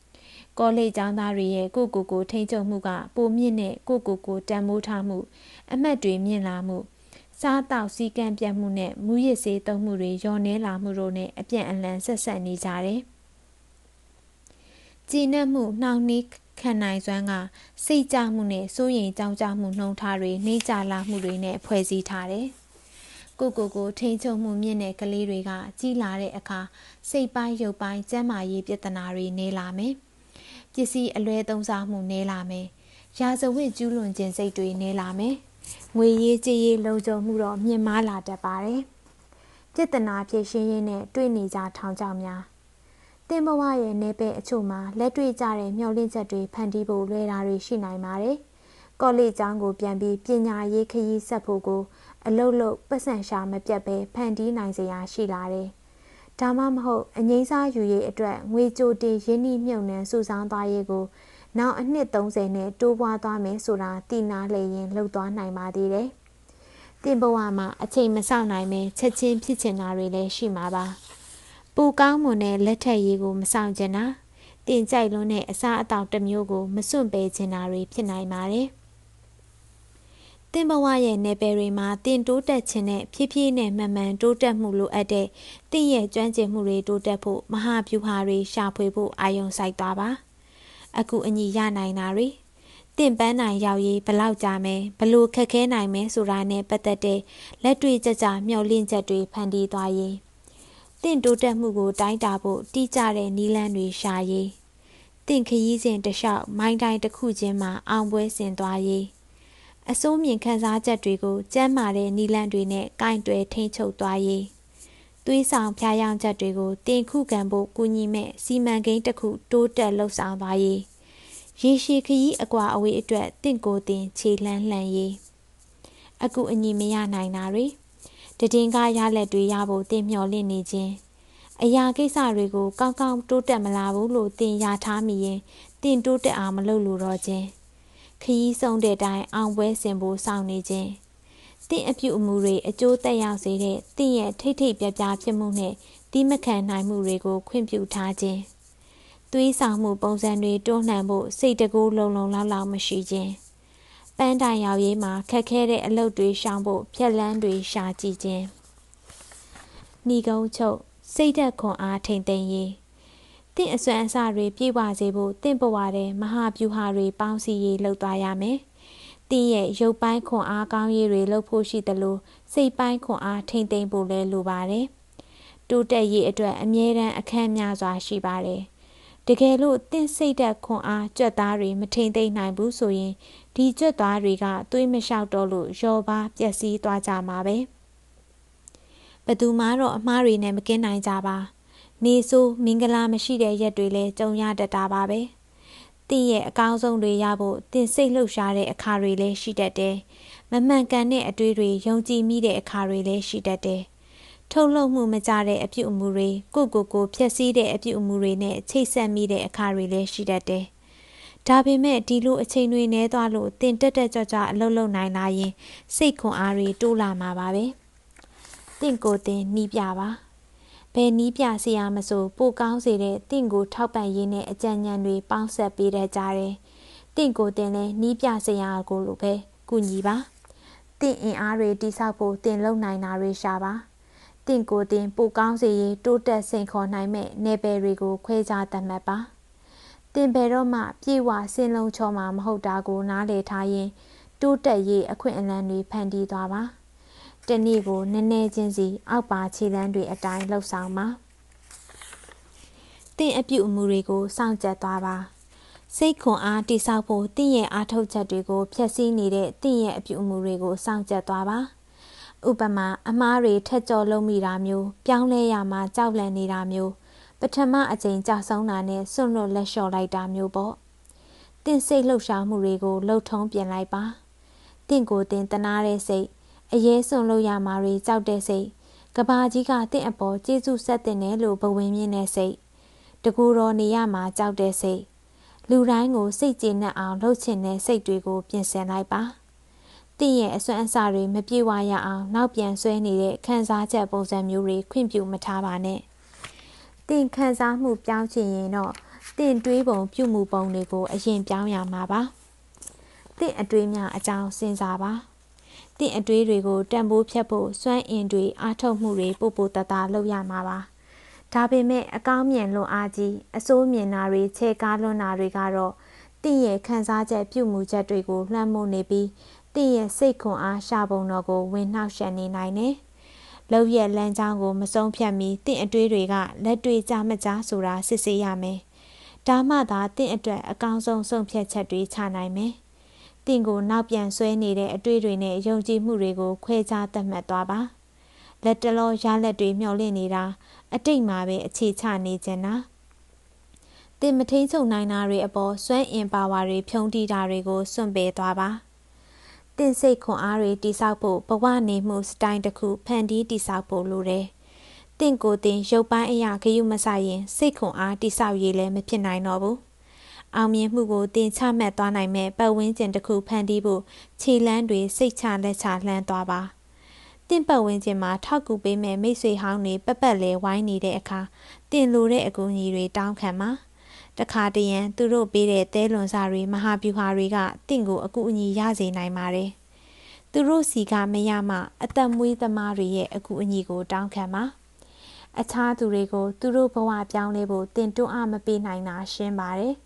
S1: ။ကောလိပ်ကျောင်းသားတွေရဲ့ကိုကိုကို ထိန်းချုပ်မှုကပိုမြင့်တဲ့ကိုကိုကိုတန်ဖိုးထားမှုအမှတ်တွေမြင့်လာမှု စားတောက်စီကံပြတ်မှုနဲ့မူရစ်စေးသုံးမှုတွေညော်နေလာမှုတို့နဲ့အပြန့်အလန်ဆက်ဆက်နေကြတယ်။ကြည်နက်မှုနှောင့်နှေးခံနိုင်စွမ်းကစိတ်ကြမှုနဲ့စိုးရိမ်ကြောက်ကြမှုနှုံထားတွေနှိမ့်ချလာမှုတွေနဲ့ဖွဲ့စည်းထားတယ်။ကိုကိုကိုထိန်ချုပ်မှုမြင့်တဲ့ကလေးတွေက ကြီးလာတဲ့အခါစိတ်ပိုင်းရုပ်ပိုင်းကျန်းမာရေးပြဿနာတွေနေလာမယ်။ပစ္စည်းအလွဲသုံးစားမှုနေလာမယ်။ရာဇဝတ်ကျူးလွန်ခြင်းစိတ်တွေနေလာမယ်။ငွေရေးကြေးရေးလုံခြုံမှုတော့မြင့်မားလာတတ်ပါတယ်။ပြစ်တနာဖြည့်ရှင်းရင်းနဲ့တွေ့နေကြထောင်ချောက်များတင်ဘဝရဲ့နယ်ပယ်အချို့မှာလက်တွေ့ကြတဲ့မျှော်လင့်ချက်တွေဖန်တီးဖို့လွယ်တာတွေရှိနိုင်ပါတယ်။ကောလိကျောင်းကို ပြန်ပြီးပညာရေးခရီးဆက်ဖို့ကို အလုတ်လုတ်ပတ်စံရှာမပြတ်ပဲဖန်တီးနိုင်စရာရှိလာတယ်။ဒါမှမဟုတ်အငိမ့်စားယူရေးအတွက်ငွေကြိုတင်ရင်းနှီးမြှုပ်နှံစုဆောင်းသွားရေးကိုနောက်အနှစ်30နဲ့တိုးပွားသွားမယ်ဆိုတာသိနာလေရင်လှုပ်သွားနိုင်ပါသေးတယ်။တင်ဘဝမှာအချိန်မဆောင်နိုင်ပဲချက်ချင်းဖြစ်ချင်တာတွေလည်းရှိမှာပါ။ပူကောင်းမွန်တဲ့လက်ထက်ရည်ကိုမဆောင်ချင်တာ၊တင်ကြိုက်လွန်းတဲ့အစားအသောက်တစ်မျိုးကိုမစွန့်ပယ်ချင်တာတွေဖြစ်နိုင်ပါတယ်။တင်ဘဝရဲ့နယ်ပယ်တွေမှာတင်တိုးတက်ခြင်းနဲ့ဖြည်းဖြည်းနဲ့မှန်မှန်တိုးတက်မှုလိုအပ်တဲ့တင်ရဲ့ကျွမ်းကျင်မှုတွေတိုးတက်ဖို့မဟာဗျူဟာတွေရှာဖွေဖို့အာရုံစိုက်သွားပါ။အကူအညီရနိုင်တာတွေတင့်ပန်းနိုင်ရောက်ရေးဘလောက်ကြာမယ်ဘလို့ခက်ခဲနိုင်မယ်ဆိုတာနဲ့ပတ်သက်တဲ့လက်တွေ့ကြကြမျှော်လင့်ချက်တွေဖန်တီးသွားရေးတင့်တိုးတက်မှုကိုတိုင်းတာဖို့တိကျတဲ့နည်းလမ်းတွေရှာရေးတင့်ခရီးစဉ်တစ်လျှောက်မိုင်းတိုင်းတစ်ခုချင်းမှာအောင်ပွဲဆင်သွားရေးအစိုးမြင်ခန်းစားချက်တွေကိုကြမ်းမာတဲ့နည်းလမ်းတွေနဲ့ကင်တွယ်ထိန်းချုပ်သွားရေးသွေးဆောင်ဖျားယောင်းချက်တွေကိုတင်ခုခံဖို့ကူညီမဲ့စီမံကိန်းတစ်ခုတိုးတက်လှုပ်ဆောင်သွားရေးရေရှည်ခရီးအကွာအဝေးအတွက်တင့်ကိုတင်ခြေလှမ်းလှမ်းရေးအကူအညီမရနိုင်တာတွေတည်င်းကရလက်တွေရဖို့တင်မျှော်လင့်နေခြင်းအရာကိစ္စတွေကိုကောင်းကောင်းတိုးတက်မလာဘူးလို့တင်ရထားမိရင်တင်တိုးတက်အောင်မလုပ်လို့တော့ခြင်းခရီးဆုံးတဲ့အတိုင်းအောင်ပွဲဆင်ဖို့စောင့်နေခြင်းတင့်အပြုအမူတွေအကျိုးသက်ရောက်စေတဲ့တင့်ရဲ့ထိတ်ထိတ်ပြပြဖြစ်မှုနဲ့တီးမခံနိုင်မှုတွေကို ခွင့်ပြုထားခြင်းသွေးဆောင်မှုပုံစံတွေတွန်းလှန်ဖို့စိတ်တကူလုံလုံလောက်လောက်မရှိခြင်းပန်းတိုင်ရောက်ရေးမှာခက်ခဲတဲ့အလုပ်တွေရှောင်ဖို့ဖြက်လန်းတွေရှာကြည့်ခြင်းဏီကုံချုပ်စိတ်သက်ခွန်အားထိန်သိမ်းရေးတင့်အစွမ်းအစတွေပြည့်ဝစေဖို့တင့်ဘဝတဲ့မဟာဗျူဟာတွေပေါင်းစည်းရေးလှုပ်သွားရမယ်။င့်ရဲ့ရုပ်ပိုင်းခွန်အားကောင်းရေးတွေလုပ်ဖို့ရှိသလိုစိတ်ပိုင်းခွန်အားထိမ့်သိမ့်ဖို့လည်းလိုပါတယ်။တိုးတက်ရေးအတွက်အမြဲတမ်းအခက်များစွာရှိပါတယ်။တကယ်လို့တင့်စိတ်သက်ခွန်အားကြွက်သားတွေမထိမ့်သိမ့်နိုင်ဘူးဆိုရင်ဒီကြွက်သားတွေကသွေးမလျှောက်တော့လို့ရောပါပျက်စီးသွားကြမှာပဲ။ဘသူမှတော့အမှားတွေနဲ့မကင်းနိုင်ကြပါ။နေဆိုးမင်္ဂလာမရှိတဲ့ရက်တွေလည်းကြုံရတတ်တာပါပဲ။တင့်ရဲ့အကောင်းဆုံးတွေရဖို့တင်စိတ်လှုပ်ရှားတဲ့အခါတွေလည်းရှိတတ်တယ်။မမှန်ကန်တဲ့အတွေ့တွေယုံကြည်မိတဲ့အခါတွေလည်းရှိတတ်တယ်။ထုတ်လုပ်မှုမကြတဲ့အပြုအမူတွေကိုကိုကိုဖျက်ဆီးတဲ့အပြုအမူတွေနဲ့ချိတ်ဆက်မိတဲ့အခါတွေလည်းရှိတတ်တယ်။ဒါပေမဲ့ဒီလိုအချိန်တွေနှဲသွားလို့တင်တက်တက်ကြွကြွအလုပ်လုပ်နိုင်လာရင်စိတ်ခွန်အားတွေတိုးလာမှာပါပဲ။တင့်ကိုယ်တင်နှီးပြပါ။ဘယ်နီးပြဆရာမဆိုပိုကောင်းစေတဲ့တင့်ကိုထောက်ပံ့ရေးနဲ့အကြံဉာဏ်တွေပေါင်းဆက်ပေးတတ်ကြတယ်။တင့်ကိုတင်လဲနီးပြဆရာကိုလိုပဲကူညီပါ။တင့်အင်အားတွေတိဆောက်ဖို့တင်လုံနိုင်တာတွေရှာပါ။တင့်ကိုတင်ပိုကောင်းစေရေးတိုးတက်စိန်ခေါ်နိုင်မဲ့နယ်ပယ်တွေကိုခွဲခြားသတ်မှတ်ပါ။တင်ဘယ်တော့မှပြေဝဆင်းလုံးချောမှာမဟုတ်တာကိုနားလည်ထားရင်တိုးတက်ရေးအခွင့်အလမ်းတွေဖန်တီးသွားပါ။တနေ့ကိုနည်းနည်းချင်းစီ အောက်ပါခြေတန်းတွေအတိုင်းလှုပ်ဆောင်ပါတင့်အပြုအမူတွေကိုစောင့်ကြပ်သွားပါစိတ်ခွန်အားတိဆောက်ဖို့တင့်ရဲ့အားထုတ်ချက်တွေကိုဖြည့်ဆည်းနေတဲ့တင့်ရဲ့အပြုအမူတွေကိုစောင့်ကြပ်သွားပါ ဥပမာအမားတွေထက်ကြော်လုံးမိတာမျိုးပြောင်းလဲရမှာကြောက်လန့်နေတာမျိုးပထမအကြိမ်ကြာဆုံးတာနဲ့စွန့်လွတ်လက်လျှော့လိုက်တာမျိုးပေါ့တင့်စိတ်လှုပ်ရှားမှုတွေကိုလှုပ်ထုံးပြင်လိုက်ပါတင့်ကိုယ်တင်တနာတဲ့စိတ်အရေးစွန်လို့ရမှာတွေကြောက်တဲ့စိတ်ကဘာကြီးကတင့်အပေါ်ကျေးဇူးဆက်တင်တယ်လို့ဘဝင်မြင့်တဲ့စိတ်တကူတော်နေရမှာကြောက်တဲ့စိတ်လူတိုင်းကိုစိတ်ကျေနပ်အောင်လှုပ်ချင်တဲ့စိတ်တွေကိုပြင်ဆင်လိုက်ပါတင့်ရဲ့အစွမ်းအစတွေမပြေဝရအောင် နောက်ပြန်ဆွဲနေတဲ့ခံစားချက်ပုံစံမျိုးတွေခွင့်ပြုမထားပါနဲ့တင့်ခံစားမှုပြောင်းချင်ရင်တော့တင့်တွေးပုံပြုမှုပုံတွေကိုအရင်ပြောင်းရမှာပါတင့်အတွေးများအကြောင်းစဉ်းစားပါတင့်အတွေးတွေကိုတန်ဖိုးဖြတ်ဖို့စွမ်းအင်တွေအားထုတ်မှုတွေပို့ပို့တတလုပ်ရမှာပါဒါပေမဲ့အကောင်းမြင်လွန်အားကြီးအဆိုးမြင်တာတွေခြေကားလွန်တာတွေကတော့တင့်ရဲ့ခံစားချက်ပြုမှုချက်တွေကိုလွှမ်းမိုးနေပြီးတင့်ရဲ့စိတ်ခွန်အားရှာပုံတော်ကို ဝင်နှောက်ရှံနေနိုင်တယ်လောက်ရဲ့လမ်းကြောင်းကို မဆုံးဖြတ်မီတင့်အတွေးတွေက လက်တွေ့ကြမကြဆိုတာစစ်ဆေးရမယ်ဒါမှသာတင့်အတွက်အကောင်းဆုံးဆုံးဖြတ်ချက်တွေချနိုင်မယ်တင့်ကိုနောက်ပြန်ဆွဲနေတဲ့အတွေ့တွေနဲ့ယုံကြည်မှုတွေကိုခွဲခြားသတ်မှတ်သွားပါ လက်တလောရလက်တွေမျောလင့်နေတာအတိတ်မှာပဲအခြေချနေကြတာတင်မထိန်ချုပ်နိုင်တာတွေအပေါ်စွမ်းအင်ပါဝါတွေဖြုံးတီးတာတွေကို စွန့်ပယ်သွားပါတင့်စိတ်ခွန်အားတွေတိဆောက်ဖို့ဘဝနေမှုစတိုင်တစ်ခု ဖန်တီးတိဆောက်ဖို့လိုတယ်တင့်ကိုယ်တင်ရုပ်ပိုင်းအရာခရုမဆိုင်ရင်စိတ်ခွန်အားတိဆောက်ရေးလည်းမဖြစ်နိုင်တော့ဘူးအောင်မြင်မှုကိုတင်ချမှတ်သွားနိုင်မဲ့ပတ်ဝန်းကျင်တစ်ခုဖန်တီးဖို့ခြေလမ်းတွေစိတ်ချလက်ချလှမ်းသွားပါတင့်ပတ်ဝန်းကျင်မှာထောက်ကူပေးမဲ့မိတ်ဆွေဟောင်းတွေပပတ်လဲဝိုင်းနေတဲ့အခါတင့်လိုတဲ့အကူအညီတွေတောင်းခံပါတခါတရံသူတို့ပေးတဲ့တဲလွန်စာတွေမဟာဗျူဟာတွေကတင့်ကိုအကူအညီရစေနိုင်ပါတယ်။သူတို့စီကမရမှအသက်မွေးသမားတွေရဲ့အကူအညီကိုတောင်းခံပါ။အခြားသူတွေကိုသူတို့ဘဝပြောင်းလဲဖို့တင်တွန်းအားမပေးနိုင်တာရှင်းပါတယ်။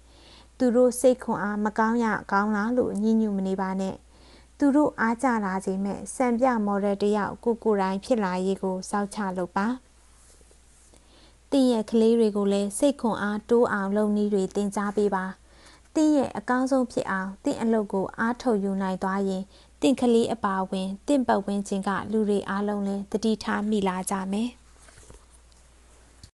S1: သူတို့စိတ်ခွန်အားမကောင်းရကောင်းလားလို့ညှဉ်းညူမနေပါနဲ့သူတို့အားကြလာစေမဲ့စံပြမော်ဒယ်တယောက်ကိုကိုတိုင်းဖြစ်လာရေးကိုစောင့်ချလုပ်ပါတင်းရဲ့ကလေးတွေကိုလည်းစိတ်ခွန်အားတိုးအောင်လုပ်နည်းတွေသင်ကြားပေးပါတင်းရဲ့အကောင်းဆုံးဖြစ်အောင်တင်းအလုပ်ကိုအားထုတ်ယူနိုင်သွားရင်တင့်ကလေးအပါဝင်တင့်ပတ်ဝန်းကျင်က လူတွေအားလုံးလည်းတတိထားမိလာကြမယ်။